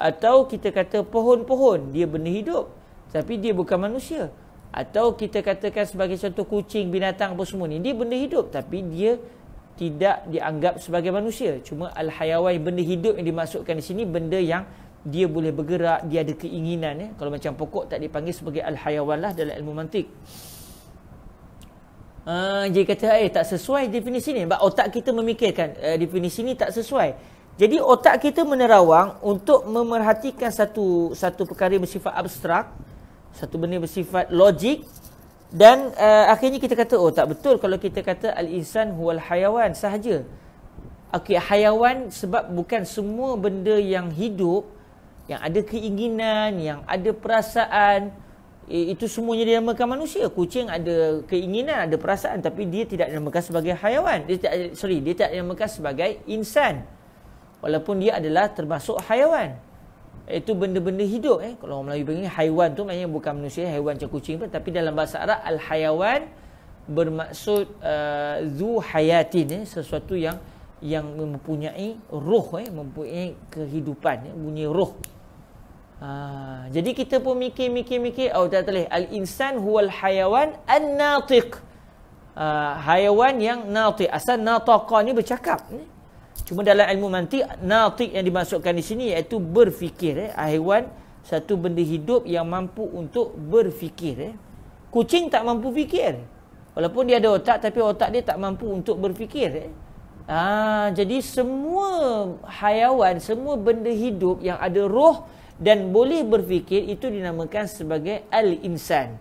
Atau kita kata pohon-pohon, dia benda hidup. Tapi dia bukan manusia. Atau kita katakan sebagai contoh kucing, binatang apa semua ni. Dia benda hidup tapi dia tidak dianggap sebagai manusia. Cuma al-hayawai benda hidup yang dimasukkan di sini benda yang dia boleh bergerak, dia ada keinginan. Ya. Kalau macam pokok tak dipanggil sebagai al-hayawan lah dalam ilmu mantik. Uh, ah, jadi kata eh tak sesuai definisi ni. Sebab otak kita memikirkan uh, definisi ni tak sesuai. Jadi otak kita menerawang untuk memerhatikan satu satu perkara bersifat abstrak satu benda bersifat logik dan uh, akhirnya kita kata oh tak betul kalau kita kata al-insan huwal hayawan sahaja okey hayawan sebab bukan semua benda yang hidup yang ada keinginan yang ada perasaan itu semuanya dia dinamakan manusia kucing ada keinginan ada perasaan tapi dia tidak dinamakan sebagai hayawan dia tak, sorry dia tidak dinamakan sebagai insan walaupun dia adalah termasuk hayawan itu benda-benda hidup eh. Kalau orang Melayu panggil haiwan tu maknanya bukan manusia, haiwan macam kucing pun tapi dalam bahasa Arab al-hayawan bermaksud uh, zu hayatin eh. sesuatu yang yang mempunyai roh eh, mempunyai kehidupan eh, bunyi roh. Uh, ha, jadi kita pun mikir-mikir-mikir au oh, tatlih al-insan huwal hayawan an-natiq. Uh, ha, haiwan yang natiq. Asal nataqa ni bercakap eh. Cuma dalam ilmu mantik, natik yang dimasukkan di sini iaitu berfikir. Eh. Haiwan, satu benda hidup yang mampu untuk berfikir. Eh. Kucing tak mampu fikir. Walaupun dia ada otak, tapi otak dia tak mampu untuk berfikir. Eh. Ah, jadi semua hayawan, semua benda hidup yang ada roh dan boleh berfikir, itu dinamakan sebagai al-insan.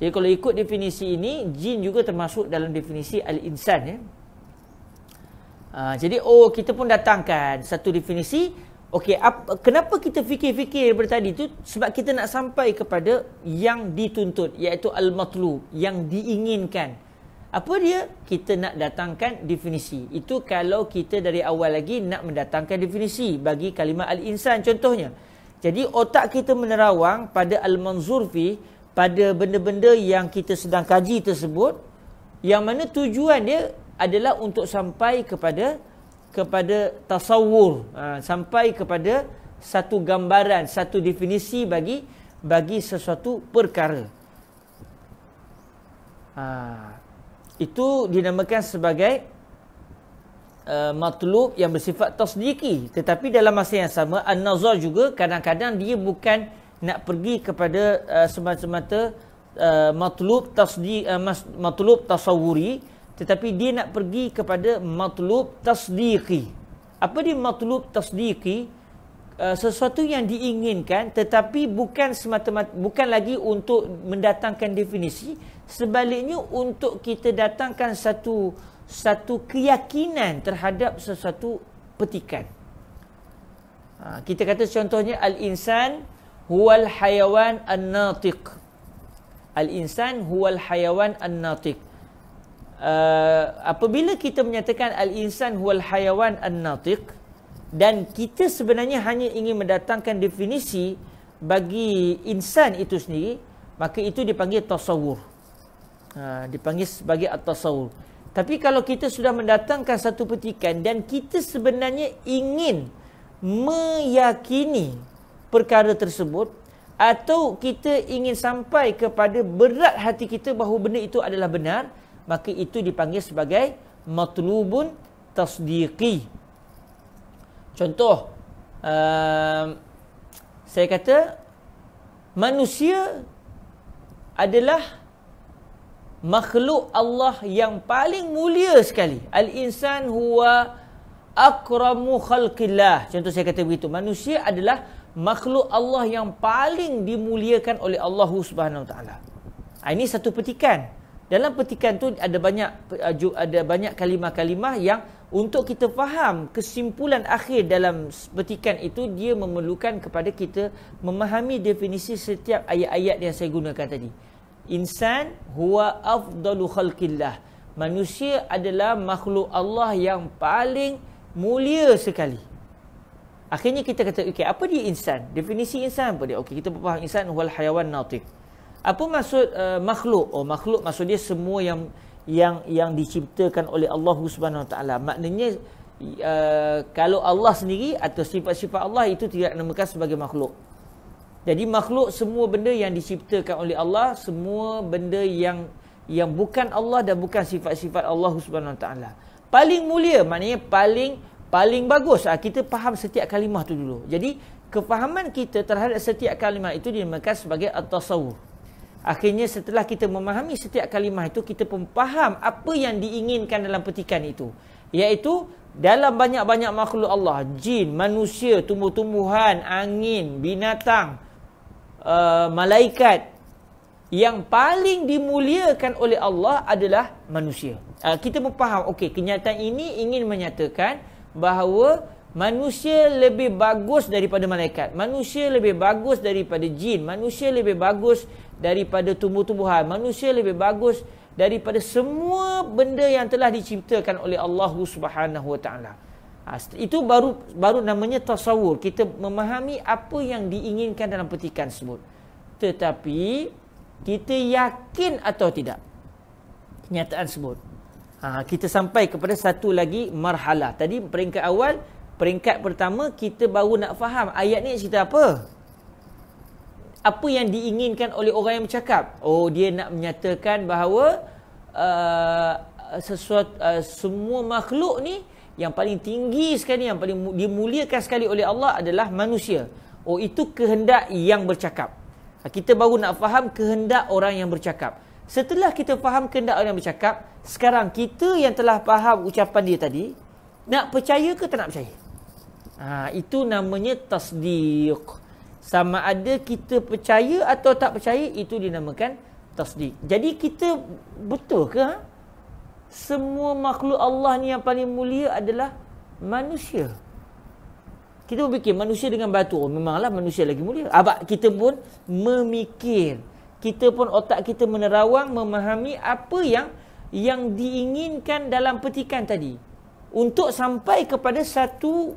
Jadi kalau ikut definisi ini, jin juga termasuk dalam definisi al-insan. Eh. Ah, jadi oh kita pun datangkan satu definisi. Okey, kenapa kita fikir-fikir daripada tadi tu? Sebab kita nak sampai kepada yang dituntut iaitu al matlu yang diinginkan. Apa dia? Kita nak datangkan definisi. Itu kalau kita dari awal lagi nak mendatangkan definisi bagi kalimah al-insan contohnya. Jadi otak kita menerawang pada al-manzur fi pada benda-benda yang kita sedang kaji tersebut yang mana tujuan dia adalah untuk sampai kepada kepada tasawur ha, sampai kepada satu gambaran satu definisi bagi bagi sesuatu perkara ha, itu dinamakan sebagai uh, matlub yang bersifat tasdiki tetapi dalam masa yang sama an-nazar juga kadang-kadang dia bukan nak pergi kepada uh, semata-mata uh, matlub tasdi uh, matlub tasawuri tetapi dia nak pergi kepada matlub tasdiqi apa dia matlub tasdiqi eh, sesuatu yang diinginkan tetapi bukan semata-mata bukan lagi untuk mendatangkan definisi sebaliknya untuk kita datangkan satu satu keyakinan terhadap sesuatu petikan ha, kita kata contohnya al-insan huwal hayawan an-natiq al-insan huwal hayawan an-natiq Uh, apabila kita menyatakan al-insan huwal hayawan an-natiq dan kita sebenarnya hanya ingin mendatangkan definisi bagi insan itu sendiri maka itu dipanggil tasawur. Ha, dipanggil sebagai at-tasawur. Tapi kalau kita sudah mendatangkan satu petikan dan kita sebenarnya ingin meyakini perkara tersebut atau kita ingin sampai kepada berat hati kita bahawa benda itu adalah benar, maka itu dipanggil sebagai matlubun tasdiqi. Contoh, uh, saya kata manusia adalah makhluk Allah yang paling mulia sekali. Al-insan huwa akramu khalqillah. Contoh saya kata begitu. Manusia adalah makhluk Allah yang paling dimuliakan oleh Allah Subhanahu Wa Taala. Ha, ini satu petikan dalam petikan tu ada banyak uh, ada banyak kalimah-kalimah yang untuk kita faham kesimpulan akhir dalam petikan itu dia memerlukan kepada kita memahami definisi setiap ayat-ayat yang saya gunakan tadi. Insan huwa afdalu khalqillah. Manusia adalah makhluk Allah yang paling mulia sekali. Akhirnya kita kata okey apa dia insan? Definisi insan apa dia? Okey kita faham insan huwal hayawan natiq. Apa maksud uh, makhluk? Oh makhluk maksud dia semua yang yang yang diciptakan oleh Allah Subhanahu Wa Taala. Maknanya uh, kalau Allah sendiri atau sifat-sifat Allah itu tidak dinamakan sebagai makhluk. Jadi makhluk semua benda yang diciptakan oleh Allah, semua benda yang yang bukan Allah dan bukan sifat-sifat Allah Subhanahu Wa Taala. Paling mulia maknanya paling paling bagus. Ah, kita faham setiap kalimah tu dulu. Jadi kefahaman kita terhadap setiap kalimah itu dinamakan sebagai at-tasawuf. Akhirnya setelah kita memahami setiap kalimah itu, kita pun faham apa yang diinginkan dalam petikan itu. Iaitu dalam banyak-banyak makhluk Allah, jin, manusia, tumbuh-tumbuhan, angin, binatang, uh, malaikat. Yang paling dimuliakan oleh Allah adalah manusia. Uh, kita pun faham, okay, kenyataan ini ingin menyatakan bahawa Manusia lebih bagus daripada malaikat. Manusia lebih bagus daripada jin. Manusia lebih bagus daripada tumbuh-tumbuhan. Manusia lebih bagus daripada semua benda yang telah diciptakan oleh Allah Subhanahu Wa Taala. Ha, itu baru baru namanya tasawur. Kita memahami apa yang diinginkan dalam petikan tersebut. Tetapi kita yakin atau tidak kenyataan tersebut. Ha, kita sampai kepada satu lagi marhalah. Tadi peringkat awal, peringkat pertama kita baru nak faham ayat ni cerita apa apa yang diinginkan oleh orang yang bercakap oh dia nak menyatakan bahawa uh, sesuatu uh, semua makhluk ni yang paling tinggi sekali yang paling dimuliakan sekali oleh Allah adalah manusia oh itu kehendak yang bercakap ha, kita baru nak faham kehendak orang yang bercakap setelah kita faham kehendak orang yang bercakap sekarang kita yang telah faham ucapan dia tadi nak percaya ke tak nak percaya ha, itu namanya tasdiq sama ada kita percaya atau tak percaya itu dinamakan tasdik. Jadi kita betul ke ha? semua makhluk Allah ni yang paling mulia adalah manusia? Kita berfikir manusia dengan batu oh, memanglah manusia lagi mulia. Apa kita pun memikir, kita pun otak kita menerawang memahami apa yang yang diinginkan dalam petikan tadi untuk sampai kepada satu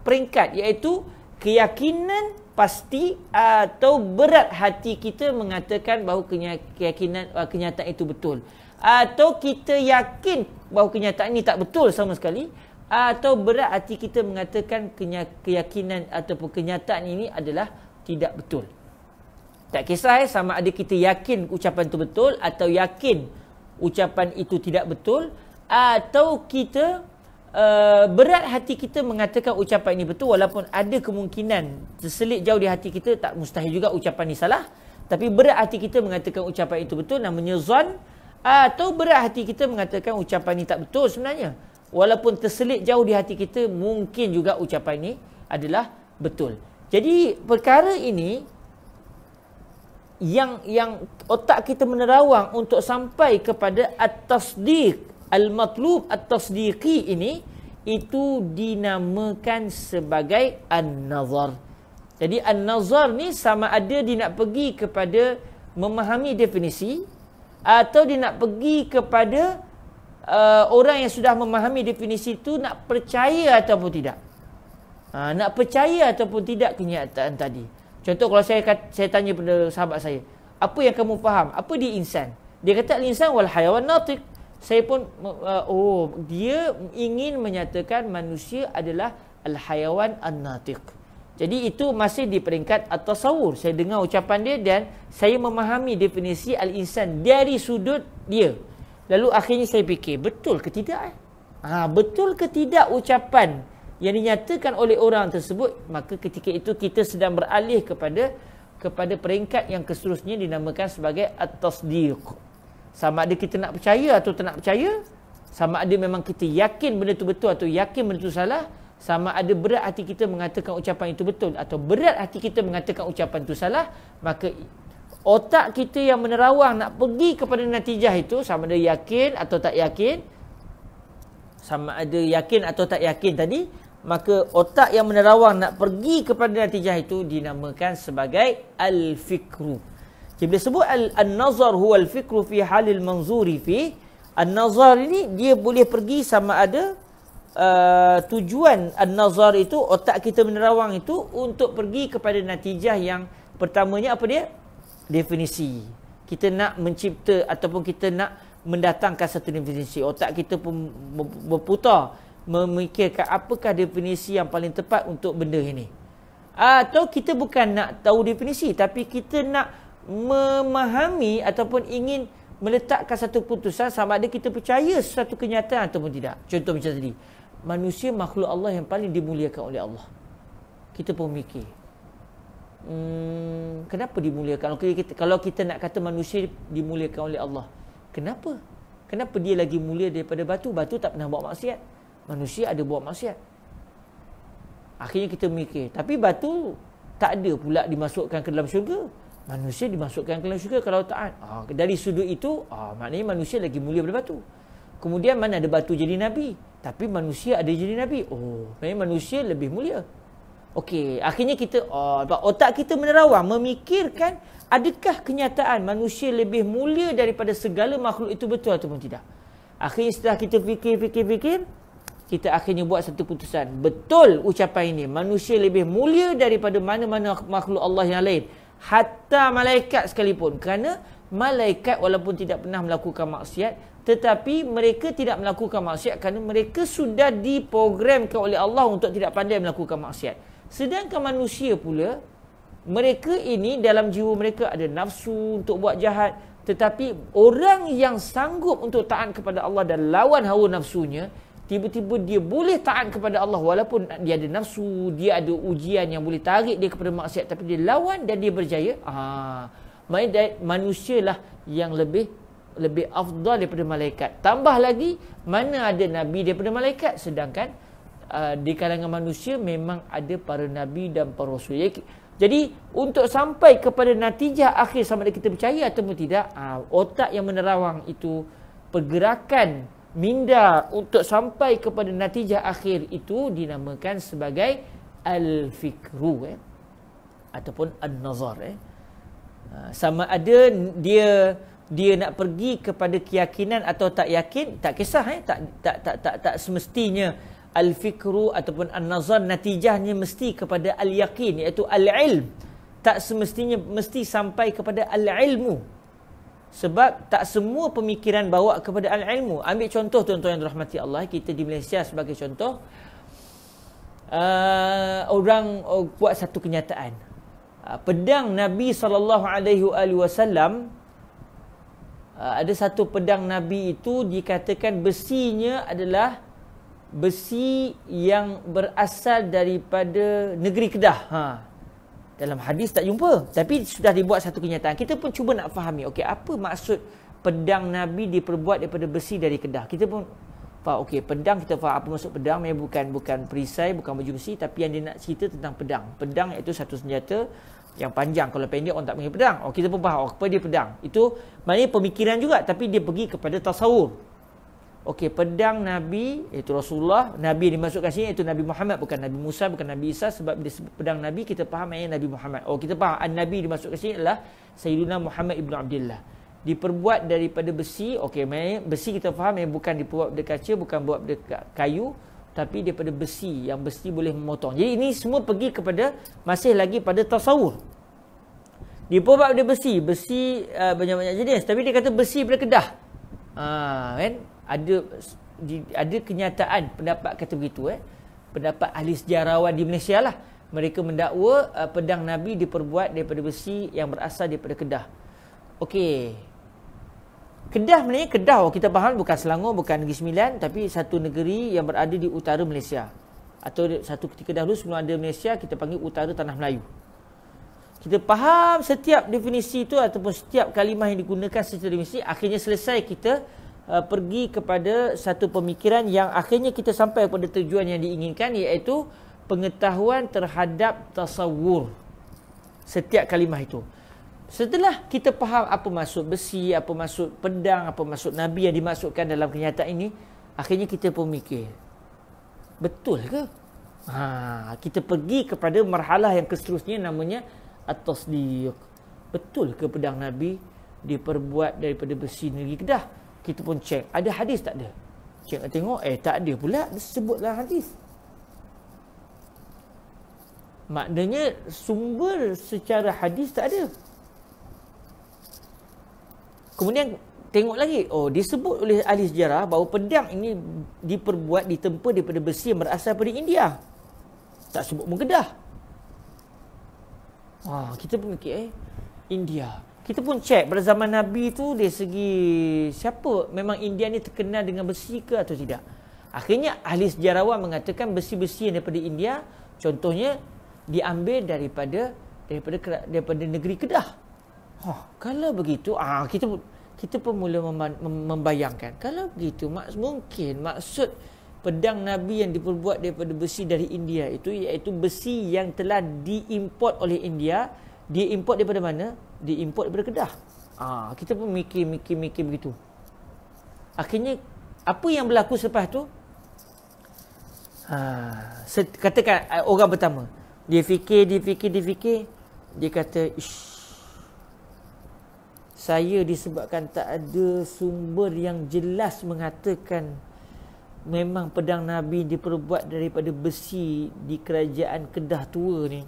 peringkat iaitu keyakinan pasti ah, atau berat hati kita mengatakan bahawa keyakinan ah, kenyataan itu betul atau kita yakin bahawa kenyataan ini tak betul sama sekali ah, atau berat hati kita mengatakan keyakinan ataupun kenyataan ini adalah tidak betul tak kisah eh, sama ada kita yakin ucapan itu betul atau yakin ucapan itu tidak betul atau kita Eh, berat hati kita mengatakan ucapan ini betul walaupun ada kemungkinan terselit jauh di hati kita tak mustahil juga ucapan ini salah tapi berat hati kita mengatakan ucapan itu betul namanya zon atau berat hati kita mengatakan ucapan ini tak betul sebenarnya walaupun terselit jauh di hati kita mungkin juga ucapan ini adalah betul jadi perkara ini yang yang otak kita menerawang untuk sampai kepada at-tasdiq al-matlub at-tasdiqi ini itu dinamakan sebagai an-nazar. Jadi an-nazar ni sama ada dia nak pergi kepada memahami definisi atau dia nak pergi kepada uh, orang yang sudah memahami definisi itu nak percaya ataupun tidak. Ha, nak percaya ataupun tidak kenyataan tadi. Contoh kalau saya saya tanya kepada sahabat saya, apa yang kamu faham? Apa di insan? Dia kata al-insan wal hayawan natiq saya pun uh, oh dia ingin menyatakan manusia adalah al-hayawan an-natiq. Jadi itu masih di peringkat at-tasawur. Saya dengar ucapan dia dan saya memahami definisi al-insan dari sudut dia. Lalu akhirnya saya fikir, betul ke tidak? Ah ha, betul ke tidak ucapan yang dinyatakan oleh orang tersebut? Maka ketika itu kita sedang beralih kepada kepada peringkat yang keseterusnya dinamakan sebagai at-tasdiq. Sama ada kita nak percaya atau tak nak percaya. Sama ada memang kita yakin benda itu betul atau yakin benda itu salah. Sama ada berat hati kita mengatakan ucapan itu betul atau berat hati kita mengatakan ucapan itu salah. Maka otak kita yang menerawang nak pergi kepada natijah itu sama ada yakin atau tak yakin. Sama ada yakin atau tak yakin tadi. Maka otak yang menerawang nak pergi kepada natijah itu dinamakan sebagai al-fikruh. Jadi bila sebut al-nazar huwa al-fikru fi halil manzuri fi al-nazar ni dia boleh pergi sama ada uh, tujuan al-nazar itu otak kita menerawang itu untuk pergi kepada natijah yang pertamanya apa dia? Definisi. Kita nak mencipta ataupun kita nak mendatangkan satu definisi. Otak kita pun berputar memikirkan apakah definisi yang paling tepat untuk benda ini. Atau kita bukan nak tahu definisi tapi kita nak memahami ataupun ingin meletakkan satu putusan sama ada kita percaya sesuatu kenyataan ataupun tidak. Contoh macam tadi. Manusia makhluk Allah yang paling dimuliakan oleh Allah. Kita pun mikir. Hmm, kenapa dimuliakan? Kalau kita, kalau kita nak kata manusia dimuliakan oleh Allah. Kenapa? Kenapa dia lagi mulia daripada batu? Batu tak pernah buat maksiat. Manusia ada buat maksiat. Akhirnya kita mikir. Tapi batu tak ada pula dimasukkan ke dalam syurga manusia dimasukkan ke dalam syurga kalau taat. Ah dari sudut itu, ah maknanya manusia lagi mulia daripada batu. Kemudian mana ada batu jadi nabi? Tapi manusia ada jadi nabi. Oh, maknanya manusia lebih mulia. Okey, akhirnya kita ah, otak kita menerawang memikirkan adakah kenyataan manusia lebih mulia daripada segala makhluk itu betul ataupun tidak. Akhirnya setelah kita fikir-fikir-fikir, kita akhirnya buat satu putusan. Betul ucapan ini, manusia lebih mulia daripada mana-mana makhluk Allah yang lain hatta malaikat sekalipun kerana malaikat walaupun tidak pernah melakukan maksiat tetapi mereka tidak melakukan maksiat kerana mereka sudah diprogramkan oleh Allah untuk tidak pandai melakukan maksiat sedangkan manusia pula mereka ini dalam jiwa mereka ada nafsu untuk buat jahat tetapi orang yang sanggup untuk taat kepada Allah dan lawan hawa nafsunya tiba-tiba dia boleh taat kepada Allah walaupun dia ada nafsu, dia ada ujian yang boleh tarik dia kepada maksiat tapi dia lawan dan dia berjaya. Ah, manusialah yang lebih lebih afdal daripada malaikat. Tambah lagi, mana ada nabi daripada malaikat sedangkan uh, di kalangan manusia memang ada para nabi dan para rasul. Jadi, untuk sampai kepada natijah akhir sama ada kita percaya atau tidak, uh, otak yang menerawang itu pergerakan minda untuk sampai kepada natijah akhir itu dinamakan sebagai al-fikru eh? ataupun al nazar eh? Ha, sama ada dia dia nak pergi kepada keyakinan atau tak yakin tak kisah eh? tak, tak tak tak tak semestinya al-fikru ataupun al nazar natijahnya mesti kepada al-yakin iaitu al-ilm tak semestinya mesti sampai kepada al-ilmu sebab tak semua pemikiran bawa kepada al-ilmu. Ambil contoh tuan-tuan yang dirahmati Allah. Kita di Malaysia sebagai contoh. Uh, orang uh, buat satu kenyataan. Uh, pedang Nabi SAW. Uh, ada satu pedang Nabi itu dikatakan besinya adalah besi yang berasal daripada negeri Kedah. Haa dalam hadis tak jumpa tapi sudah dibuat satu kenyataan kita pun cuba nak fahami okey apa maksud pedang nabi diperbuat daripada besi dari kedah kita pun faham okey pedang kita faham apa maksud pedang memang bukan bukan perisai bukan baju besi tapi yang dia nak cerita tentang pedang pedang iaitu satu senjata yang panjang kalau pendek orang tak mengira pedang oh kita pun faham oh, apa dia pedang itu maknanya pemikiran juga tapi dia pergi kepada tasawur Okey, pedang Nabi iaitu Rasulullah, Nabi dimasukkan sini iaitu Nabi Muhammad bukan Nabi Musa, bukan Nabi Isa sebab dia pedang Nabi kita faham ayat Nabi Muhammad. Oh, kita faham An-Nabi dimasukkan sini adalah Sayyiduna Muhammad ibnu Abdullah. Diperbuat daripada besi. Okey, besi kita faham yang bukan diperbuat daripada kaca, bukan buat daripada kayu tapi daripada besi yang besi boleh memotong. Jadi ini semua pergi kepada masih lagi pada tasawur diperbuat pun besi, besi ah, banyak-banyak uh, jenis tapi dia kata besi daripada kedah. Ah, kan? ada di, ada kenyataan pendapat kata begitu eh pendapat ahli sejarawan di Malaysia lah mereka mendakwa uh, pedang nabi diperbuat daripada besi yang berasal daripada Kedah okey Kedah sebenarnya Kedah kita faham bukan Selangor bukan Negeri Sembilan tapi satu negeri yang berada di utara Malaysia atau satu ketika dahulu sebelum ada Malaysia kita panggil utara tanah Melayu kita faham setiap definisi itu ataupun setiap kalimah yang digunakan secara definisi akhirnya selesai kita uh, pergi kepada satu pemikiran yang akhirnya kita sampai kepada tujuan yang diinginkan iaitu pengetahuan terhadap tasawur setiap kalimah itu. Setelah kita faham apa maksud besi, apa maksud pedang, apa maksud Nabi yang dimasukkan dalam kenyataan ini, akhirnya kita pun mikir, betul ke? Ha, kita pergi kepada marhalah yang keseterusnya namanya At-Tasdiq. Betul ke pedang Nabi diperbuat daripada besi negeri Kedah? kita pun cek, ada hadis tak ada Cek, nak tengok eh tak ada pula disebutlah hadis maknanya sumber secara hadis tak ada kemudian tengok lagi oh disebut oleh ahli sejarah bahawa pedang ini diperbuat ditempa daripada besi yang berasal dari India tak sebut mengedah Ah, kita pun fikir eh India kita pun check pada zaman Nabi tu dari segi siapa memang India ni terkenal dengan besi ke atau tidak. Akhirnya ahli sejarawan mengatakan besi-besi yang daripada India contohnya diambil daripada daripada daripada negeri Kedah. Huh, ha, kalau begitu ah kita kita pun mula membayangkan kalau begitu mak, mungkin maksud pedang Nabi yang diperbuat daripada besi dari India itu iaitu besi yang telah diimport oleh India diimport daripada mana? diimport daripada Kedah. Ah, kita pun mikir-mikir-mikir begitu. Akhirnya apa yang berlaku selepas tu? Ha, katakan ah, orang pertama. Dia fikir, dia fikir, dia fikir, dia kata, "Ish. Saya disebabkan tak ada sumber yang jelas mengatakan memang pedang Nabi diperbuat daripada besi di kerajaan Kedah tua ni."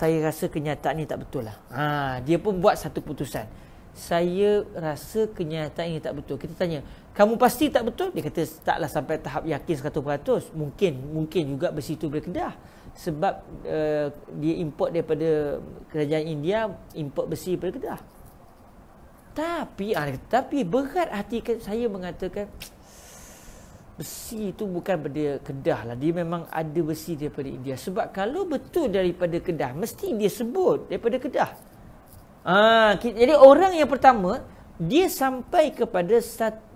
saya rasa kenyataan ini tak betul lah. Ha, dia pun buat satu putusan. Saya rasa kenyataan ini tak betul. Kita tanya, kamu pasti tak betul? Dia kata, taklah sampai tahap yakin 100%. Mungkin, mungkin juga bersitu boleh kedah. Sebab uh, dia import daripada kerajaan India, import besi daripada kedah. Tapi, ha, tapi berat hati saya mengatakan, besi itu bukan benda kedah lah. Dia memang ada besi daripada India. Sebab kalau betul daripada kedah, mesti dia sebut daripada kedah. Ha, jadi orang yang pertama, dia sampai kepada,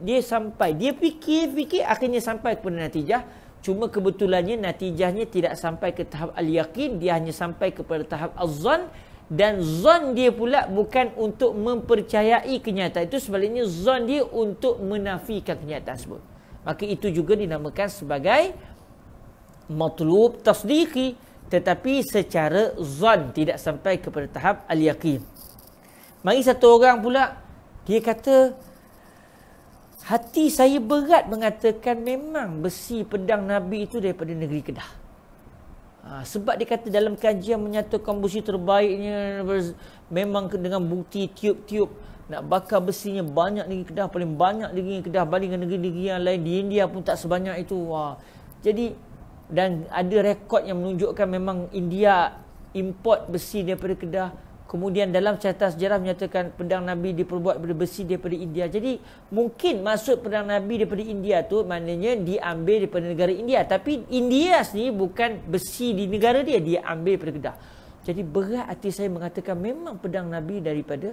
dia sampai, dia fikir-fikir akhirnya sampai kepada natijah. Cuma kebetulannya natijahnya tidak sampai ke tahap al-yakin, dia hanya sampai kepada tahap al-zan. Dan zon dia pula bukan untuk mempercayai kenyataan. Itu sebaliknya zon dia untuk menafikan kenyataan tersebut maka itu juga dinamakan sebagai matlub tasdiqi tetapi secara zon tidak sampai kepada tahap al-yaqin. Mari satu orang pula dia kata hati saya berat mengatakan memang besi pedang nabi itu daripada negeri Kedah. Ha, sebab dia kata dalam kajian menyatakan besi terbaiknya memang dengan bukti tiup-tiup nak bakar besinya banyak negeri Kedah paling banyak negeri Kedah bandingkan negeri-negeri yang lain di India pun tak sebanyak itu wah jadi dan ada rekod yang menunjukkan memang India import besi daripada Kedah kemudian dalam catatan sejarah menyatakan pedang Nabi diperbuat daripada besi daripada India jadi mungkin maksud pedang Nabi daripada India tu maknanya diambil daripada negara India tapi India sendiri bukan besi di negara dia dia ambil daripada Kedah jadi berat hati saya mengatakan memang pedang Nabi daripada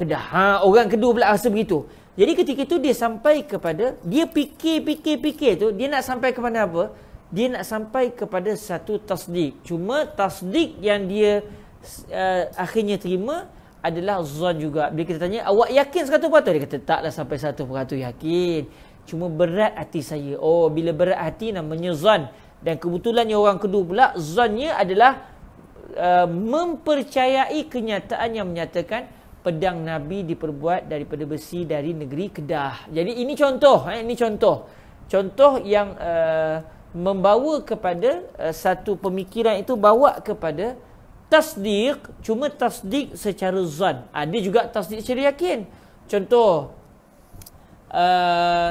Kedah. Ha, orang kedua pula rasa begitu. Jadi ketika itu dia sampai kepada, dia fikir-fikir-fikir tu dia nak sampai kepada apa? Dia nak sampai kepada satu tasdik. Cuma tasdik yang dia uh, akhirnya terima adalah zon juga. Bila kita tanya, awak yakin 100%? Dia kata, taklah sampai 100% yakin. Cuma berat hati saya. Oh, bila berat hati namanya zon. Dan kebetulannya orang kedua pula, zonnya adalah uh, mempercayai kenyataan yang menyatakan, pedang Nabi diperbuat daripada besi dari negeri Kedah. Jadi ini contoh, eh, ini contoh. Contoh yang uh, membawa kepada uh, satu pemikiran itu bawa kepada tasdik, cuma tasdik secara zon. Ada ah, uh, juga tasdik secara yakin. Contoh, uh,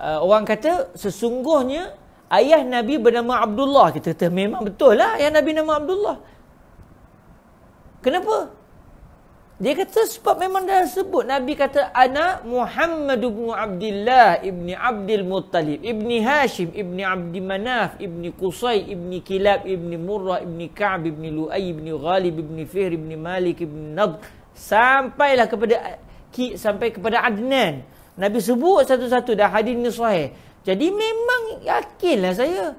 uh, orang kata sesungguhnya ayah Nabi bernama Abdullah. Kita kata memang betul lah ayah Nabi nama Abdullah. Kenapa? Dia kata sebab memang dah sebut Nabi kata ana Muhammad bin Abdullah ibni Abdul Muttalib ibni Hashim ibni Abdi Manaf ibni Qusay ibni Kilab ibni Murrah ibni Ka'b ibni Lu'ay ibni Ghalib ibni Fihr ibni Malik ibn Nadh sampailah kepada sampai kepada Adnan Nabi sebut satu-satu dah hadis ni sahih jadi memang yakinlah saya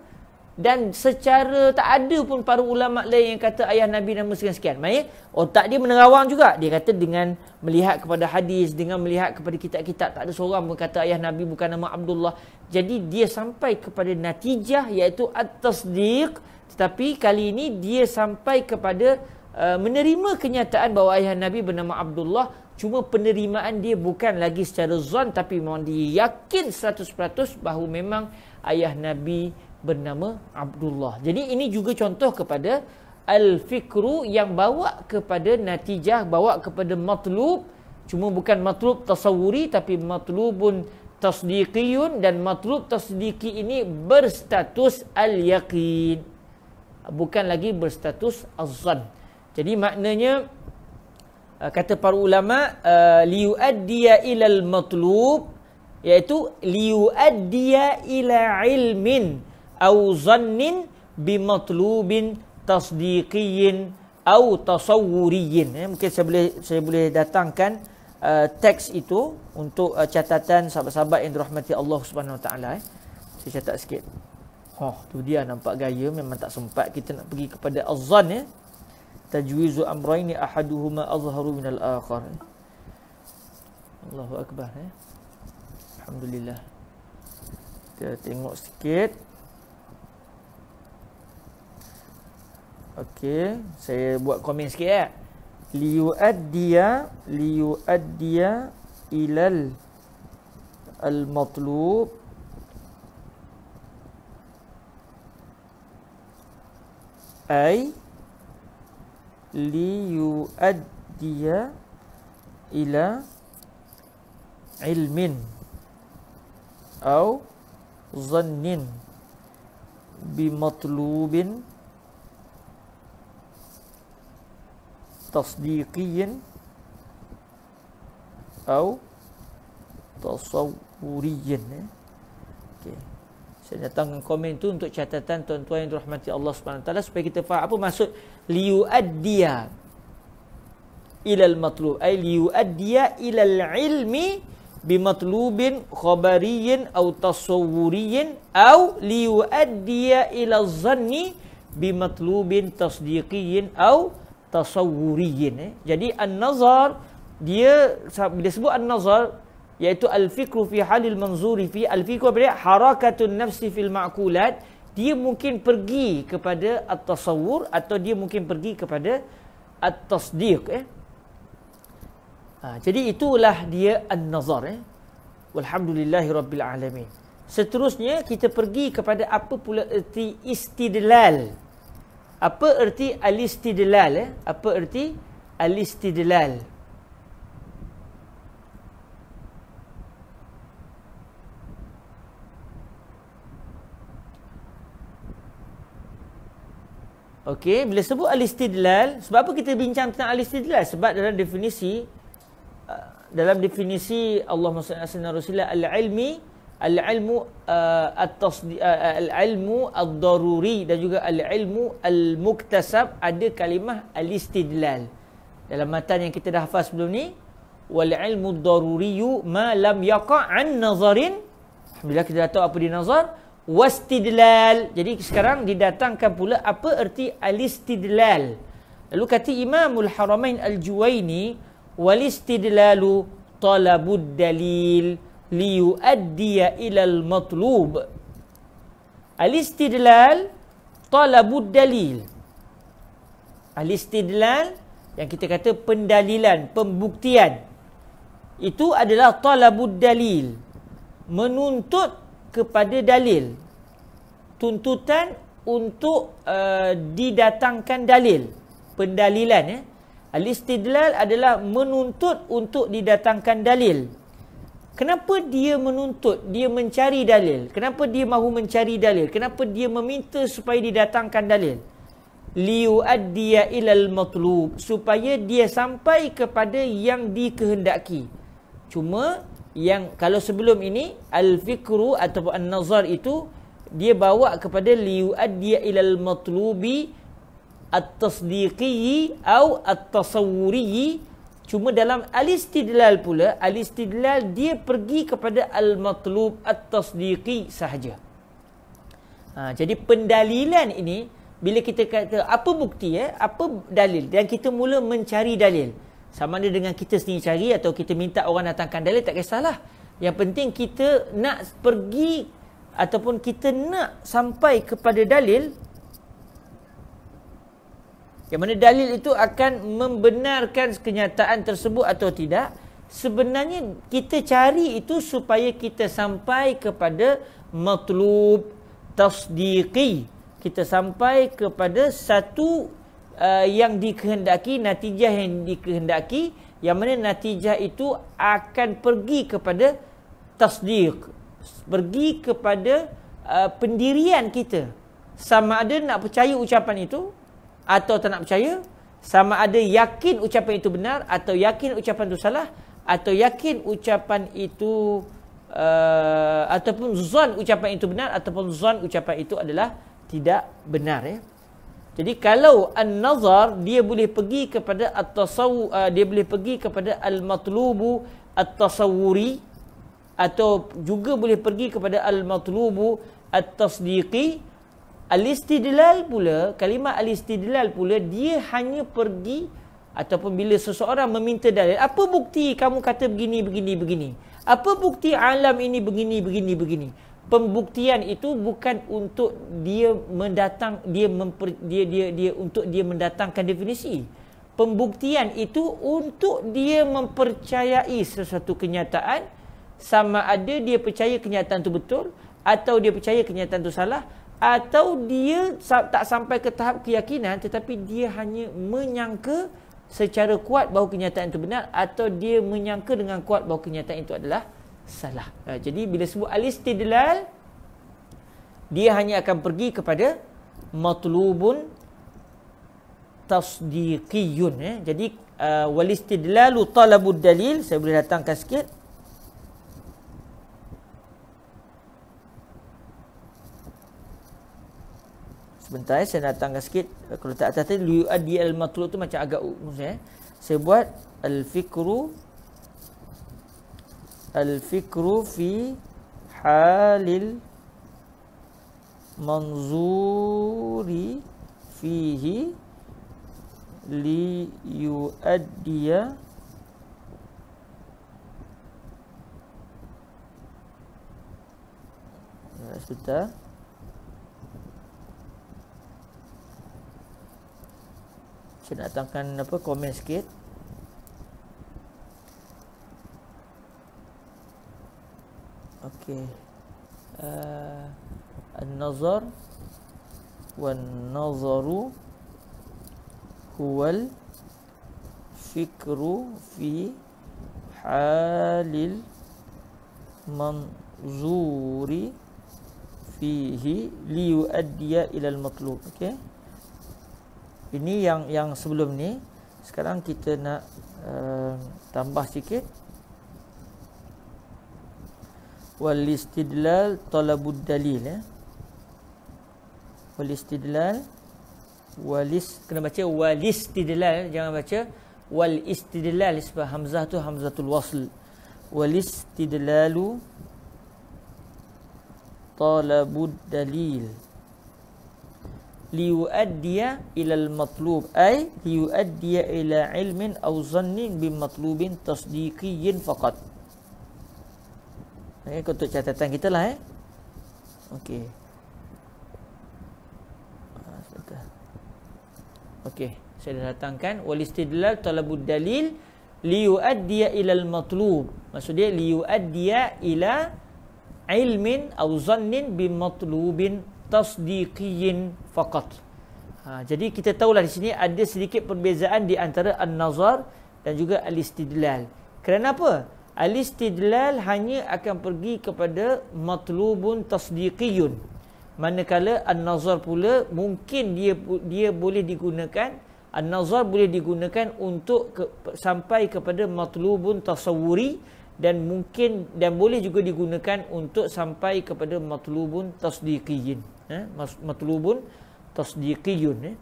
dan secara tak ada pun para ulama lain yang kata ayah Nabi nama sekian-sekian. Maknanya otak dia menerawang juga. Dia kata dengan melihat kepada hadis, dengan melihat kepada kitab-kitab. Tak ada seorang pun kata ayah Nabi bukan nama Abdullah. Jadi dia sampai kepada natijah iaitu at-tasdiq. Tetapi kali ini dia sampai kepada uh, menerima kenyataan bahawa ayah Nabi bernama Abdullah. Cuma penerimaan dia bukan lagi secara zon tapi memang dia yakin 100% bahawa memang ayah Nabi bernama Abdullah. Jadi ini juga contoh kepada Al-Fikru yang bawa kepada natijah, bawa kepada matlub. Cuma bukan matlub tasawuri tapi matlubun tasdiqiyun dan matlub tasdiqi ini berstatus al-yaqin. Bukan lagi berstatus az-zan. Jadi maknanya uh, kata para ulama uh, liu'addiya ilal matlub iaitu liu'addiya ila ilmin au zannin bimatlubin tasdiqiyin au tasawuriyin ya, mungkin saya boleh saya boleh datangkan uh, teks itu untuk uh, catatan sahabat-sahabat yang dirahmati Allah Subhanahu taala eh. saya catat sikit oh tu dia nampak gaya memang tak sempat kita nak pergi kepada azan ya tajwizu amraini ahaduhuma azharu min al-akhar eh. Allahu akbar eh. Alhamdulillah kita tengok sikit Okey, saya buat komen sikit eh. Liu'addiya liu'addiya ilal al-matlub ay liu'addiya ila ilmin atau zannin bi matlubin تصديقي أو تصوري okay. Saya datangkan komen tu untuk catatan tuan-tuan yang dirahmati Allah SWT supaya kita faham apa maksud liu'addiya ilal matlub ay liu'addiya ilal ilmi bimatlubin khabariyin au tasawuriyin au liu'addiya ilal zanni bimatlubin tasdiqiyin au tasawwuriyin eh? jadi an-nazar dia dia sebut an-nazar iaitu al-fikru fi halil manzuri fi al-fikru apa dia harakatun nafsi fil ma'kulat dia mungkin pergi kepada at-tasawwur atau dia mungkin pergi kepada at-tasdiq eh? ha, jadi itulah dia an-nazar eh? walhamdulillahi alamin Seterusnya kita pergi kepada apa pula erti istidlal apa erti alistidlal eh? apa erti alistidlal Okey, bila sebut al-istidlal, sebab apa kita bincang tentang al-istidlal? Sebab dalam definisi uh, dalam definisi Allah Subhanahu wa ta'ala al-ilmi al-ilmu uh, at-tasdi uh, uh, al-ilmu ad-daruri dan juga al-ilmu al-muktasab ada kalimah al-istidlal dalam matan yang kita dah hafaz sebelum ni wal ilmu ad-daruri ma lam yaqa'an nazarin bila kita dah tahu apa di nazar wastidlal jadi sekarang didatangkan pula apa erti al-istidlal lalu kata imamul haramain al-juwaini wal istidlalu talabud dalil liyuaddiya ila al-matlub. Al-istidlal talabud dalil. Al-istidlal yang kita kata pendalilan, pembuktian. Itu adalah talabud dalil. Menuntut kepada dalil. Tuntutan untuk uh, didatangkan dalil. Pendalilan. Eh? Al-istidlal adalah menuntut untuk didatangkan Dalil. Kenapa dia menuntut, dia mencari dalil? Kenapa dia mahu mencari dalil? Kenapa dia meminta supaya didatangkan dalil? liu Liu'addiya ilal matlub. Supaya dia sampai kepada yang dikehendaki. Cuma yang kalau sebelum ini al-fikru atau al nazar itu dia bawa kepada liu liu'addiya ilal matlubi at-tasdiqiyyi atau at-tasawwuriyyi Cuma dalam al-istidlal pula, al-istidlal dia pergi kepada al-matlub at-tasdiqi sahaja. Ha, jadi pendalilan ini, bila kita kata apa bukti, eh? apa dalil, dan kita mula mencari dalil. Sama ada dengan kita sendiri cari atau kita minta orang datangkan dalil, tak kisahlah. Yang penting kita nak pergi ataupun kita nak sampai kepada dalil, yang mana dalil itu akan membenarkan kenyataan tersebut atau tidak. Sebenarnya kita cari itu supaya kita sampai kepada matlub tasdiqi. Kita sampai kepada satu uh, yang dikehendaki, natijah yang dikehendaki. Yang mana natijah itu akan pergi kepada tasdiq. Pergi kepada uh, pendirian kita. Sama ada nak percaya ucapan itu atau tak nak percaya sama ada yakin ucapan itu benar atau yakin ucapan itu salah atau yakin ucapan itu uh, ataupun zon ucapan itu benar ataupun zon ucapan itu adalah tidak benar ya. Jadi kalau an-nazar dia boleh pergi kepada at-tasawwur uh, dia boleh pergi kepada al-matlubu at tasawuri atau juga boleh pergi kepada al-matlubu at-tasdiqi Al-istidlal pula, kalimat al-istidlal pula dia hanya pergi ataupun bila seseorang meminta dalil, apa bukti kamu kata begini begini begini? Apa bukti alam ini begini begini begini? Pembuktian itu bukan untuk dia mendatang dia memper, dia dia dia untuk dia mendatangkan definisi. Pembuktian itu untuk dia mempercayai sesuatu kenyataan sama ada dia percaya kenyataan itu betul atau dia percaya kenyataan itu salah atau dia tak sampai ke tahap keyakinan tetapi dia hanya menyangka secara kuat bahawa kenyataan itu benar atau dia menyangka dengan kuat bahawa kenyataan itu adalah salah. Ha, jadi bila sebut alistidlal dia hanya akan pergi kepada matlubun tasdiqiyun. Eh. Jadi walis uh, walistidlalu talabud dalil saya boleh datangkan sikit. sebentar eh, saya datangkan sikit eh, kalau tak atas tadi liu adi al matlu tu macam agak umus eh saya buat al fikru al fikru fi halil manzuri fihi li yuaddiya eh, sebentar saya nak datangkan apa komen sikit Okey. Uh, An-nazar wan-nazaru huwal fikru fi halil manzuri fihi li yuaddiya ila al-maqlub. Okey ini yang yang sebelum ni sekarang kita nak uh, tambah sikit wal istidlal talabud dalil ya wal istidlal walis kena baca wal istidlal ya. jangan baca wal istidlal sebab hamzah tu hamzatul wasl wal istidlalu talabud dalil liyuaddiya ilal matlub ay liyuaddiya ila ilmin aw zannin bi matlubin tasdiqiyyin faqat ini okay, catatan kita lah eh okey okey saya dah datangkan wal istidlal talabud dalil liyuaddiya ilal matlub maksud dia liyuaddiya ila ilmin aw zannin bi matlubin tasdiqiyyin faqat. Ha, jadi kita tahulah di sini ada sedikit perbezaan di antara an-nazar dan juga al-istidlal. apa? Al-istidlal hanya akan pergi kepada matlubun tasdiqiyun. Manakala an-nazar pula mungkin dia dia boleh digunakan an-nazar boleh digunakan untuk ke, sampai kepada matlubun tasawuri dan mungkin dan boleh juga digunakan untuk sampai kepada matlubun tasdiqiyin. Eh? Ha? matlubun tasdiqiyun eh?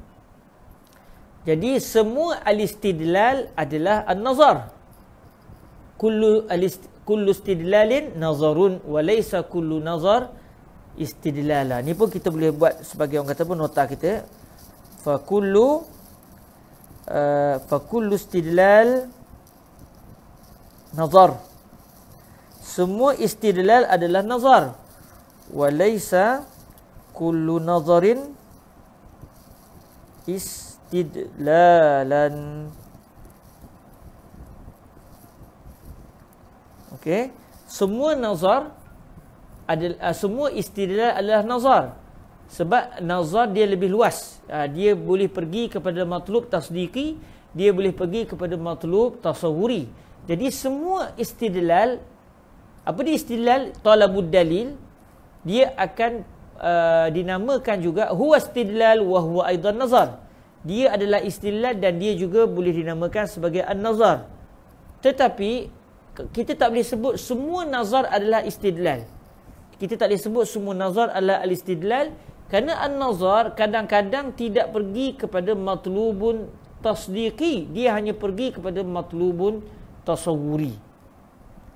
jadi semua alistidlal adalah an-nazar kullu alist kullu istidlalin nazarun wa laysa kullu nazar istidlala ni pun kita boleh buat sebagai orang kata pun nota kita eh. fa kullu uh, fa kullu istidlal nazar semua istidlal adalah nazar wa laysa kullu nazarin istidlalan okey semua nazar adalah semua istidlal adalah nazar sebab nazar dia lebih luas ah, dia boleh pergi kepada matlub tasdiqi dia boleh pergi kepada matlub tasawuri jadi semua istidlal apa dia istidlal talabud dalil dia akan Uh, dinamakan juga huwa istidlal wa huwa aidan nazar. Dia adalah istidlal dan dia juga boleh dinamakan sebagai an-nazar. Tetapi kita tak boleh sebut semua nazar adalah istidlal. Kita tak boleh sebut semua nazar adalah al-istidlal kerana an-nazar kadang-kadang tidak pergi kepada matlubun tasdiqi, dia hanya pergi kepada matlubun tasawuri.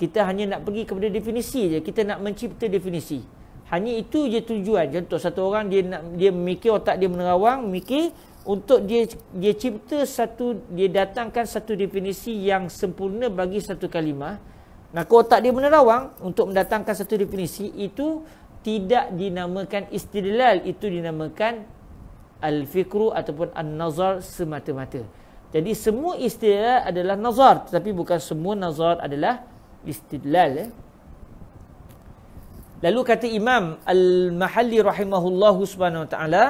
Kita hanya nak pergi kepada definisi je, kita nak mencipta definisi. Hanya itu je tujuan. Contoh satu orang dia nak dia mikir otak dia menerawang, mikir untuk dia dia cipta satu dia datangkan satu definisi yang sempurna bagi satu kalimah. Maka otak dia menerawang untuk mendatangkan satu definisi itu tidak dinamakan istidlal, itu dinamakan al-fikru ataupun an-nazar semata-mata. Jadi semua istidlal adalah nazar tetapi bukan semua nazar adalah istidlal eh. Lalu kata Imam Al-Mahalli rahimahullahu subhanahu wa ta'ala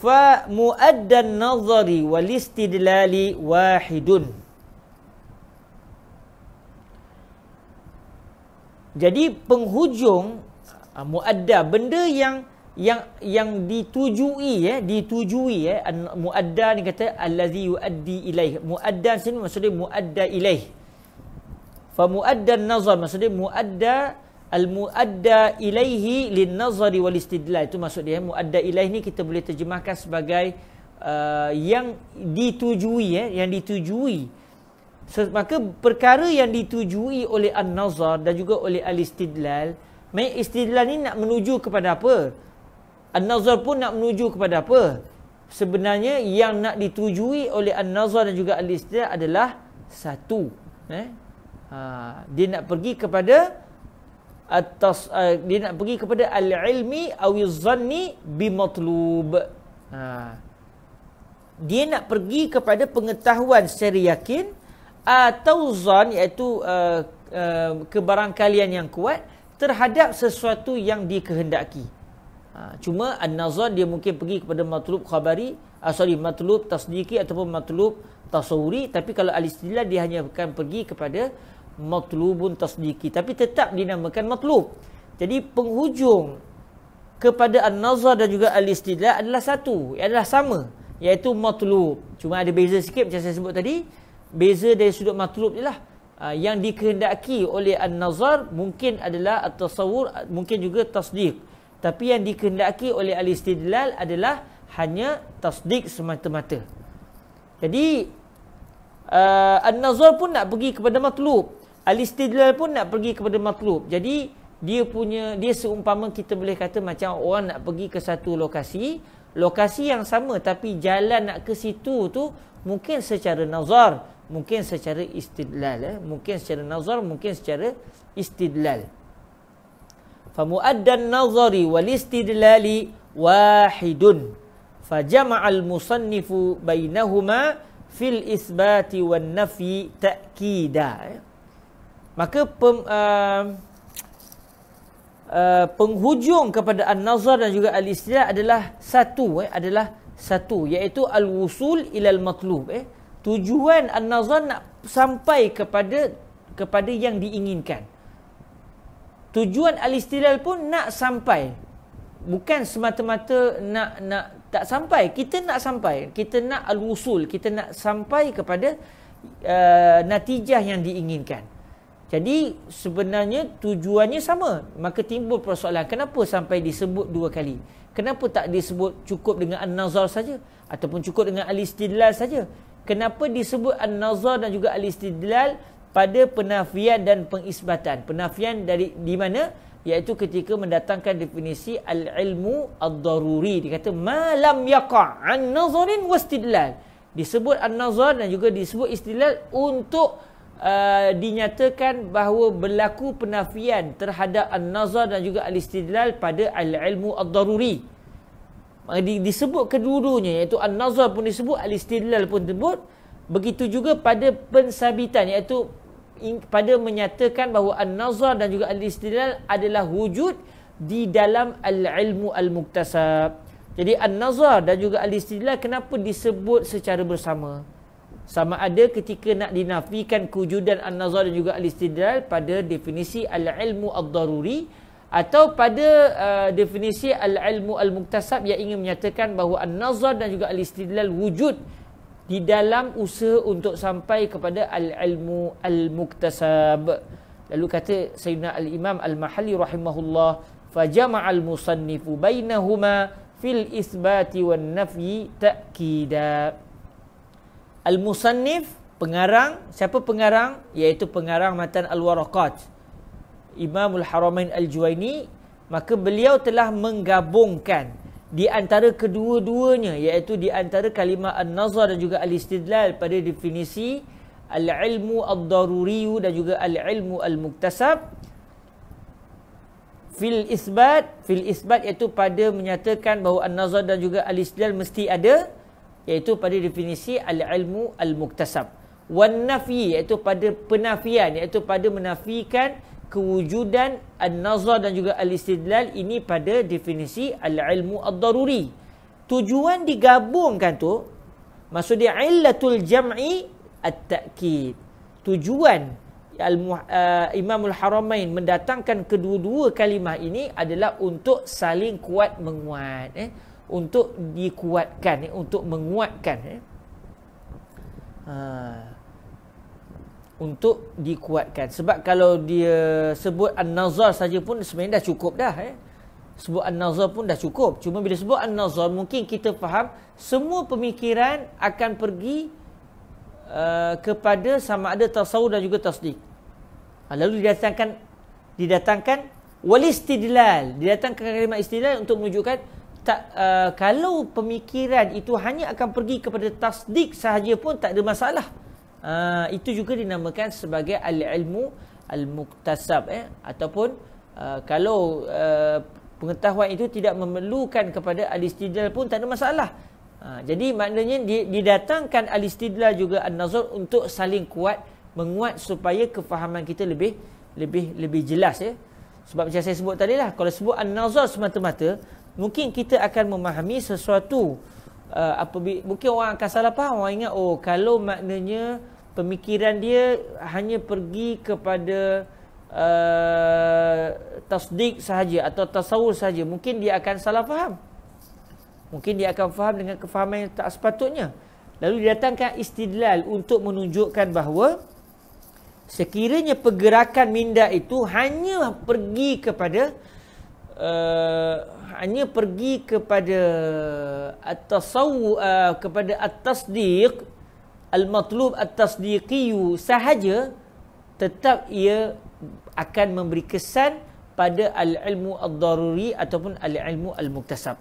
fa muaddan nazari wal istidlali wahidun. Jadi penghujung ah, muadda benda yang yang yang ditujui ya ditujui ya muadda ni kata allazi yuaddi ilaih muadda sini maksudnya muadda ilaih fa muaddan nazar maksudnya muadda al-muadda ilaihi lin-nazari wal istidlal itu maksud dia eh, muadda ilaihi ni kita boleh terjemahkan sebagai uh, yang ditujui eh yang ditujui so, maka perkara yang ditujui oleh al nazar dan juga oleh al-istidlal mai istidlal ni nak menuju kepada apa al nazar pun nak menuju kepada apa sebenarnya yang nak ditujui oleh al nazar dan juga al-istidlal adalah satu eh ha, dia nak pergi kepada atas uh, dia nak pergi kepada al-ilmi awiz zanni bimatlub. Ha. Dia nak pergi kepada pengetahuan secara yakin atau zan iaitu uh, uh, kebarangkalian yang kuat terhadap sesuatu yang dikehendaki. Ha. cuma an-nazar dia mungkin pergi kepada matlub khabari, uh, sorry matlub tasdiki ataupun matlub tasawuri tapi kalau al istilah dia hanya akan pergi kepada matlubun tasdiki tapi tetap dinamakan matlub jadi penghujung kepada an-nazar dan juga al-istidlal adalah satu adalah sama iaitu matlub cuma ada beza sikit macam saya sebut tadi beza dari sudut matlub jelah ah, yang dikehendaki oleh an-nazar mungkin adalah at-tasawur mungkin juga tasdik tapi yang dikehendaki oleh al-istidlal adalah hanya tasdik semata-mata jadi Uh, An-Nazar pun nak pergi kepada matlub Al-istidlal pun nak pergi kepada matlub. Jadi dia punya dia seumpama kita boleh kata macam orang nak pergi ke satu lokasi, lokasi yang sama tapi jalan nak ke situ tu mungkin secara nazar, mungkin secara istidlal eh, mungkin secara nazar, mungkin secara istidlal. Fa muaddan nazari wal istidlali wahidun. Fa al musannifu bainahuma fil isbati wal nafi ta'kida. Eh maka pem, uh, uh, penghujung kepada an-nazar dan juga al-istilah adalah satu eh adalah satu iaitu al-wusul ilal matlub eh tujuan an-nazar nak sampai kepada kepada yang diinginkan tujuan al-istilal pun nak sampai bukan semata-mata nak nak tak sampai kita nak sampai kita nak al-wusul kita nak sampai kepada uh, natijah yang diinginkan jadi sebenarnya tujuannya sama. Maka timbul persoalan kenapa sampai disebut dua kali? Kenapa tak disebut cukup dengan an-nazar saja ataupun cukup dengan al-istidlal saja? Kenapa disebut an-nazar dan juga al-istidlal pada penafian dan pengisbatan? Penafian dari di mana? Iaitu ketika mendatangkan definisi al-ilmu ad-daruri dikata malam yaqa' an-nazarin wa istidlal. Disebut an-nazar dan juga disebut istidlal untuk Uh, dinyatakan bahawa berlaku penafian terhadap al nazar dan juga al-istidlal pada al-ilmu ad-daruri. Di, disebut kedua-duanya iaitu al nazar pun disebut al-istidlal pun disebut begitu juga pada pensabitan iaitu in, pada menyatakan bahawa al nazar dan juga al-istidlal adalah wujud di dalam al-ilmu al-muktasab. Jadi al nazar dan juga al-istidlal kenapa disebut secara bersama? sama ada ketika nak dinafikan kewujudan an-nazar dan juga al-istidlal pada definisi al-ilmu ad-daruri atau pada uh, definisi al-ilmu al-muktasab yang ingin menyatakan bahawa an-nazar dan juga al-istidlal wujud di dalam usaha untuk sampai kepada al-ilmu al-muktasab lalu kata sayyidina al-imam al-mahalli rahimahullah fajama'a al-musannifu bainahuma fil isbati wan nafyi ta'kidan Al-Musannif pengarang siapa pengarang iaitu pengarang matan Al-Waraqat Imamul Haramain Al-Juwaini maka beliau telah menggabungkan di antara kedua-duanya iaitu di antara kalimah An-Nazar dan juga Al-Istidlal pada definisi Al-Ilmu Al-Daruriyu dan juga Al-Ilmu Al-Muktasab Fil Isbat Fil Isbat iaitu pada menyatakan bahawa An-Nazar dan juga Al-Istidlal mesti ada iaitu pada definisi al-ilmu al-muktasab wan nafi iaitu pada penafian iaitu pada menafikan kewujudan an-nazar dan juga al-istidlal ini pada definisi al-ilmu ad-daruri tujuan digabungkan tu maksud dia illatul jam'i at-ta'kid tujuan uh, Imam haramain mendatangkan kedua-dua kalimah ini adalah untuk saling kuat menguat eh? untuk dikuatkan eh, untuk menguatkan eh. ha. untuk dikuatkan sebab kalau dia sebut an-nazar saja pun sebenarnya dah cukup dah eh. sebut an-nazar pun dah cukup cuma bila sebut an-nazar mungkin kita faham semua pemikiran akan pergi uh, kepada sama ada tasawuf dan juga tasdik ha, lalu didatangkan didatangkan walistidlal didatangkan kalimat istidlal untuk menunjukkan tak uh, kalau pemikiran itu hanya akan pergi kepada tasdik sahaja pun tak ada masalah. Uh, itu juga dinamakan sebagai al-ilmu al-muktasab eh ataupun uh, kalau uh, pengetahuan itu tidak memerlukan kepada al-istidlal pun tak ada masalah. Uh, jadi maknanya didatangkan al-istidlal juga an-nazar untuk saling kuat menguat supaya kefahaman kita lebih lebih lebih jelas Eh. Sebab macam saya sebut tadi lah kalau sebut an-nazar semata-mata mungkin kita akan memahami sesuatu uh, apa mungkin orang akan salah faham orang ingat oh kalau maknanya pemikiran dia hanya pergi kepada uh, tasdik sahaja atau tasawur sahaja mungkin dia akan salah faham mungkin dia akan faham dengan kefahaman yang tak sepatutnya lalu didatangkan istidlal untuk menunjukkan bahawa sekiranya pergerakan minda itu hanya pergi kepada uh, hanya pergi kepada at uh, kepada at-tasdiq al-matlub at-tasdiqiyu sahaja tetap ia akan memberi kesan pada al-ilmu ad-daruri ataupun al-ilmu al-muktasab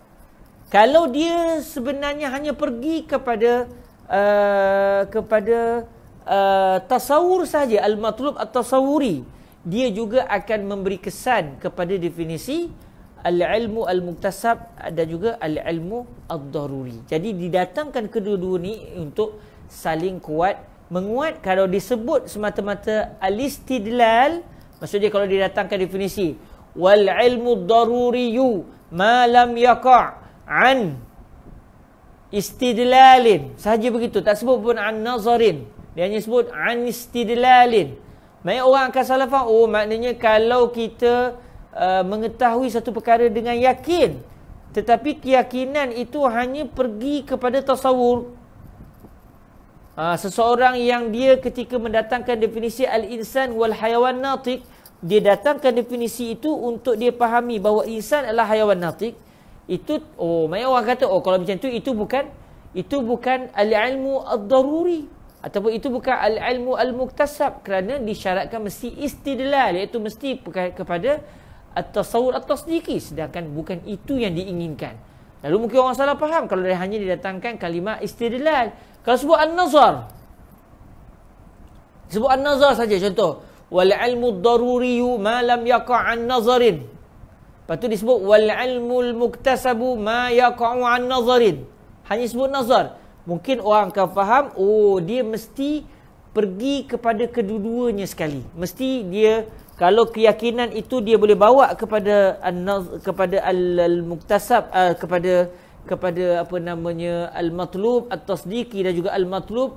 kalau dia sebenarnya hanya pergi kepada uh, kepada uh, tasawur saja al-matlub at-tasawuri dia juga akan memberi kesan kepada definisi al-ilmu al-muktasab dan juga al-ilmu ad-daruri. Jadi didatangkan kedua-dua ni untuk saling kuat, menguat kalau disebut semata-mata al-istidlal, maksudnya kalau didatangkan definisi wal-ilmu ad-daruriyu ma lam yaqa' an istidlalin. Saja begitu, tak sebut pun an-nazarin. Dia hanya sebut an-istidlalin. Banyak orang akan salah faham, oh maknanya kalau kita Uh, mengetahui satu perkara dengan yakin tetapi keyakinan itu hanya pergi kepada tasawur uh, seseorang yang dia ketika mendatangkan definisi al-insan wal hayawan natiq dia datangkan definisi itu untuk dia fahami bahawa insan adalah hayawan natiq itu oh banyak orang kata oh kalau macam tu itu bukan itu bukan al-ilmu ad-daruri ataupun itu bukan al-ilmu al-muktasab kerana disyaratkan mesti istidlal iaitu mesti kepada at-tasawur at-tasdiqi sedangkan bukan itu yang diinginkan. Lalu mungkin orang salah faham kalau dia hanya didatangkan kalimah istidlal. Kalau sebut an-nazar. Sebut an-nazar saja contoh. Wal ilmu daruriyu ma lam yaqa'a an-nazarin. Lepas tu disebut wal ilmu muktasabu ma yaqa'u nazarin Hanya sebut nazar. Mungkin orang akan faham oh dia mesti pergi kepada kedua-duanya sekali. Mesti dia kalau keyakinan itu dia boleh bawa kepada kepada al-muktasab uh, kepada kepada apa namanya al-matlub at-tasdiqi dan juga al-matlub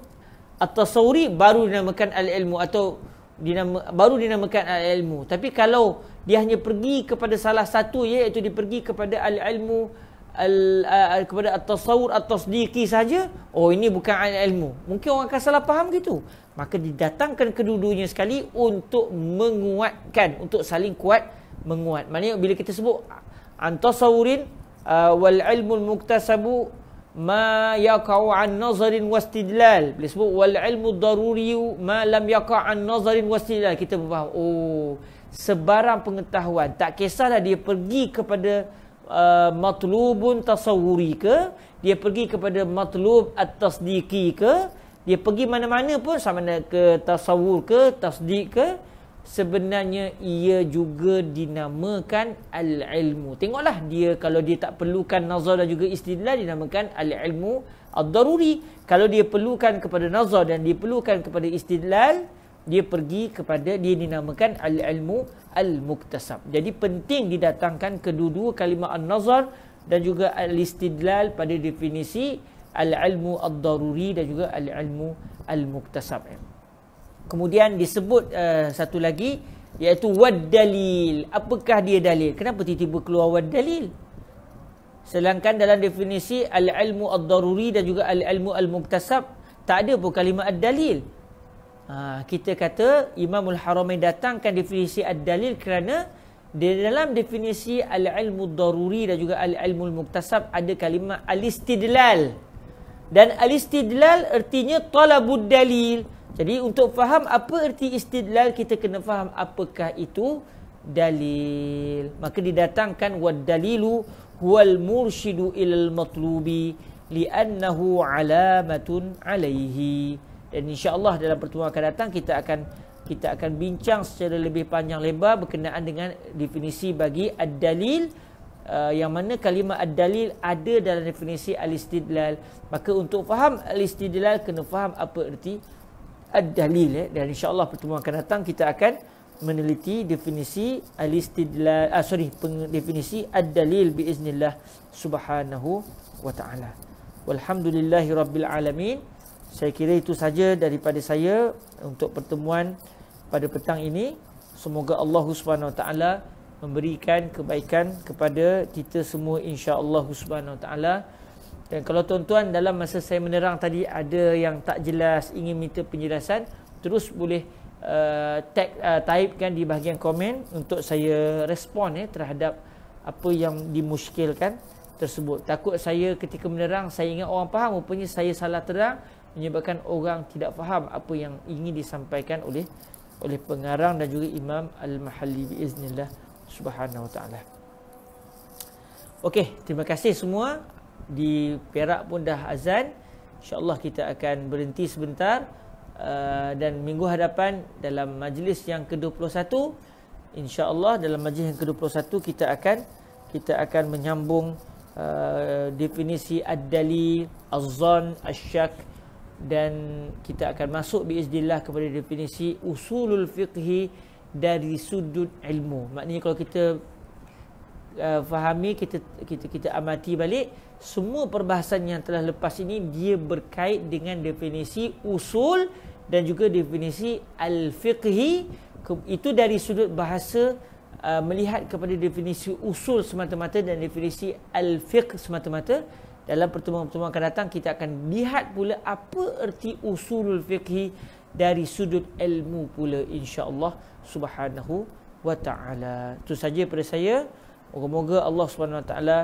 at-tasawri baru dinamakan al-ilmu atau dinama, baru dinamakan al-ilmu tapi kalau dia hanya pergi kepada salah satu ya, iaitu dia pergi kepada al-ilmu al, al, kepada at-tasawur at-tasdiqi saja oh ini bukan ilmu mungkin orang akan salah faham gitu maka didatangkan kedua sekali untuk menguatkan untuk saling kuat menguat maknanya bila kita sebut antasawurin uh, wal ilmu muktasabu ma yaqa'u an nazarin wastidlal bila sebut wal ilmu daruri ma lam yaqa'u an nazarin wastidlal kita faham oh sebarang pengetahuan tak kisahlah dia pergi kepada Uh, matlubun tasawuri ke dia pergi kepada matlub at-tasdiqi ke dia pergi mana-mana pun sama ada ke tasawur ke tasdiq ke sebenarnya ia juga dinamakan al-ilmu tengoklah dia kalau dia tak perlukan nazar dan juga istidlal dinamakan al-ilmu ad-daruri kalau dia perlukan kepada nazar dan dia perlukan kepada istidlal dia pergi kepada dia dinamakan al-ilmu al-muktasab. Jadi penting didatangkan kedua-dua kalimah an-nazar dan juga al-istidlal pada definisi al-ilmu ad-daruri dan juga al-ilmu al-muktasab. Kemudian disebut uh, satu lagi iaitu wad-dalil. Apakah dia dalil? Kenapa tiba-tiba keluar wad-dalil? Selangkan dalam definisi al-ilmu ad-daruri dan juga al-ilmu al-muktasab tak ada pun kalimah ad-dalil. Ah, kita kata Imamul Haramain datangkan definisi ad-dalil kerana di dalam definisi al-ilmu daruri dan juga al-ilmu muktasab ada kalimah al-istidlal. Dan al-istidlal ertinya talabud dalil. Jadi untuk faham apa erti istidlal kita kena faham apakah itu dalil. Maka didatangkan wad dalilu huwal mursyidu ilal matlubi li'annahu alamatun alaihi dan insyaallah dalam pertemuan akan datang kita akan kita akan bincang secara lebih panjang lebar berkenaan dengan definisi bagi ad-dalil uh, yang mana kalimah ad-dalil ada dalam definisi al-istidlal maka untuk faham al-istidlal kena faham apa erti ad-dalil eh? dan insyaallah pertemuan akan datang kita akan meneliti definisi al-istidlal ah, sorry definisi ad-dalil biiznillah subhanahu wa ta'ala walhamdulillahirabbil alamin saya kira itu saja daripada saya untuk pertemuan pada petang ini. Semoga Allah Subhanahu taala memberikan kebaikan kepada kita semua insya-Allah Subhanahu taala. Dan kalau tuan-tuan dalam masa saya menerang tadi ada yang tak jelas ingin minta penjelasan, terus boleh uh, tag uh, typekan di bahagian komen untuk saya respon eh terhadap apa yang dimusykilkan tersebut. Takut saya ketika menerang saya ingat orang faham, rupanya saya salah terang menyebabkan orang tidak faham apa yang ingin disampaikan oleh oleh pengarang dan juga Imam Al-Mahalli biiznillah subhanahu wa taala. Okey, terima kasih semua. Di Perak pun dah azan. InsyaAllah kita akan berhenti sebentar. Uh, dan minggu hadapan dalam majlis yang ke-21 InsyaAllah dalam majlis yang ke-21 kita akan kita akan menyambung uh, definisi ad-dali, az-zan, asy-syak az zan asy syak dan kita akan masuk biiznillah kepada definisi usulul fiqhi dari sudut ilmu. Maknanya kalau kita uh, fahami kita kita kita amati balik semua perbahasan yang telah lepas ini dia berkait dengan definisi usul dan juga definisi al fiqhi itu dari sudut bahasa uh, melihat kepada definisi usul semata-mata dan definisi al fiqh semata-mata dalam pertemuan-pertemuan akan datang kita akan lihat pula apa erti usulul fiqhi dari sudut ilmu pula insya-Allah subhanahu wa taala. Itu saja pada saya. Moga-moga Allah Subhanahu wa taala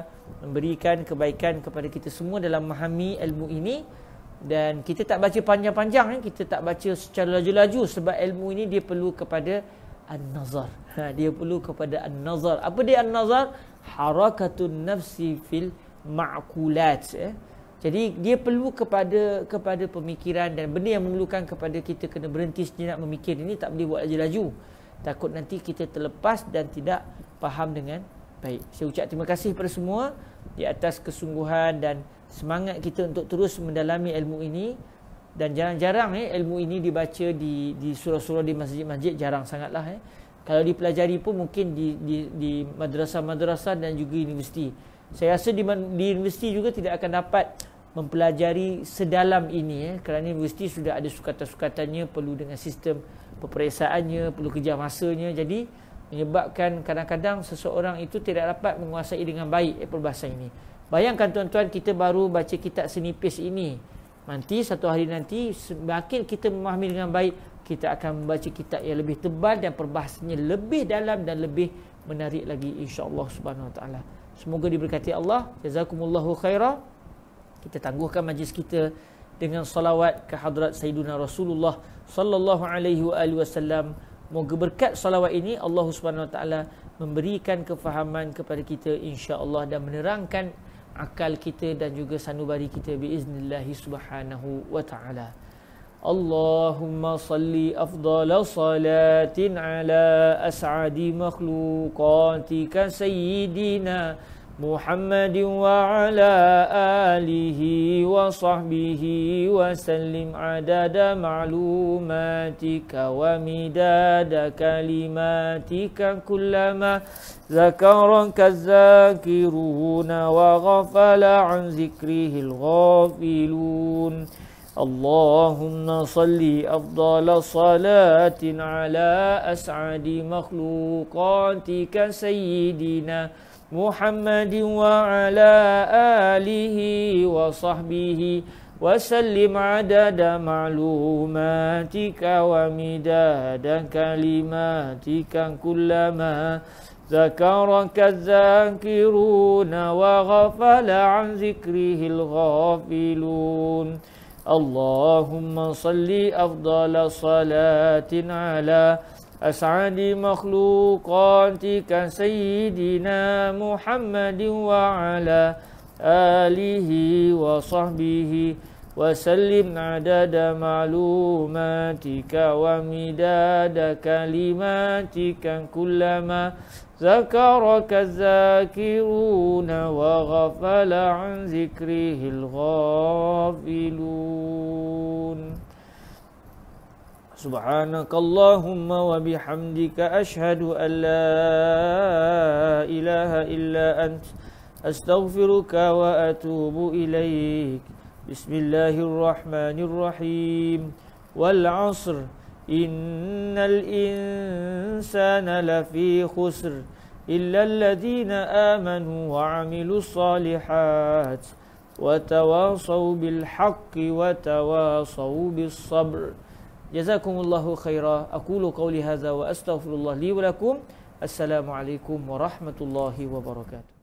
memberikan kebaikan kepada kita semua dalam memahami ilmu ini dan kita tak baca panjang-panjang eh? kita tak baca secara laju-laju sebab ilmu ini dia perlu kepada an-nazar. Ha, dia perlu kepada an-nazar. Apa dia an-nazar? Harakatun nafsi fil ma'kulat eh. Jadi dia perlu kepada kepada pemikiran dan benda yang memerlukan kepada kita kena berhenti sejenak memikir ini tak boleh buat laju-laju. Takut nanti kita terlepas dan tidak faham dengan baik. Saya ucap terima kasih kepada semua di atas kesungguhan dan semangat kita untuk terus mendalami ilmu ini dan jarang-jarang eh ilmu ini dibaca di di surah-surah di masjid-masjid jarang sangatlah eh. Kalau dipelajari pun mungkin di di di madrasah-madrasah dan juga universiti saya rasa di, di universiti juga tidak akan dapat mempelajari sedalam ini eh, kerana universiti sudah ada sukatan-sukatannya perlu dengan sistem peperiksaannya perlu kerja masanya jadi menyebabkan kadang-kadang seseorang itu tidak dapat menguasai dengan baik eh, peribahasa ini bayangkan tuan-tuan kita baru baca kitab senipis ini nanti satu hari nanti semakin kita memahami dengan baik kita akan membaca kitab yang lebih tebal dan perbahasannya lebih dalam dan lebih menarik lagi insya-Allah subhanahu Semoga diberkati Allah. Jazakumullahu khaira. Kita tangguhkan majlis kita dengan salawat ke hadrat Sayyidina Rasulullah sallallahu alaihi wasallam. Moga berkat salawat ini Allah Subhanahu wa taala memberikan kefahaman kepada kita insya-Allah dan menerangkan akal kita dan juga sanubari kita باذن subhanahu سبحانه وتعالى اللهم صل افضل صلاه على اسعد مخلوقاتك سيدنا محمد وعلى اله وصحبه وسلم عدد معلوماتك ومداد كلماتك كلما ذكرك الذاكرون وغفل عن ذكره الغافلون اللهم صل أفضل صلاة على أسعد مخلوقاتك سيدنا محمد وعلى آله وصحبه وسلم عدد معلوماتك ومداد كلماتك كلما ذكرك الذاكرون وغفل عن ذكره الغافلون اللهم صل افضل صلاه على اسعد مخلوقاتك سيدنا محمد وعلى اله وصحبه وسلم عدد معلوماتك ومداد كلماتك كلما ذكرك الذاكرون وغفل عن ذكره الغافلون سبحانك اللهم وبحمدك أشهد أن لا إله إلا أنت أستغفرك وأتوب إليك بسم الله الرحمن الرحيم والعصر إن الإنسان لفي خسر إلا الذين آمنوا وعملوا الصالحات وتواصوا بالحق وتواصوا بالصبر جزاكم الله خيرا أقول قولي هذا وأستغفر الله لي ولكم السلام عليكم ورحمة الله وبركاته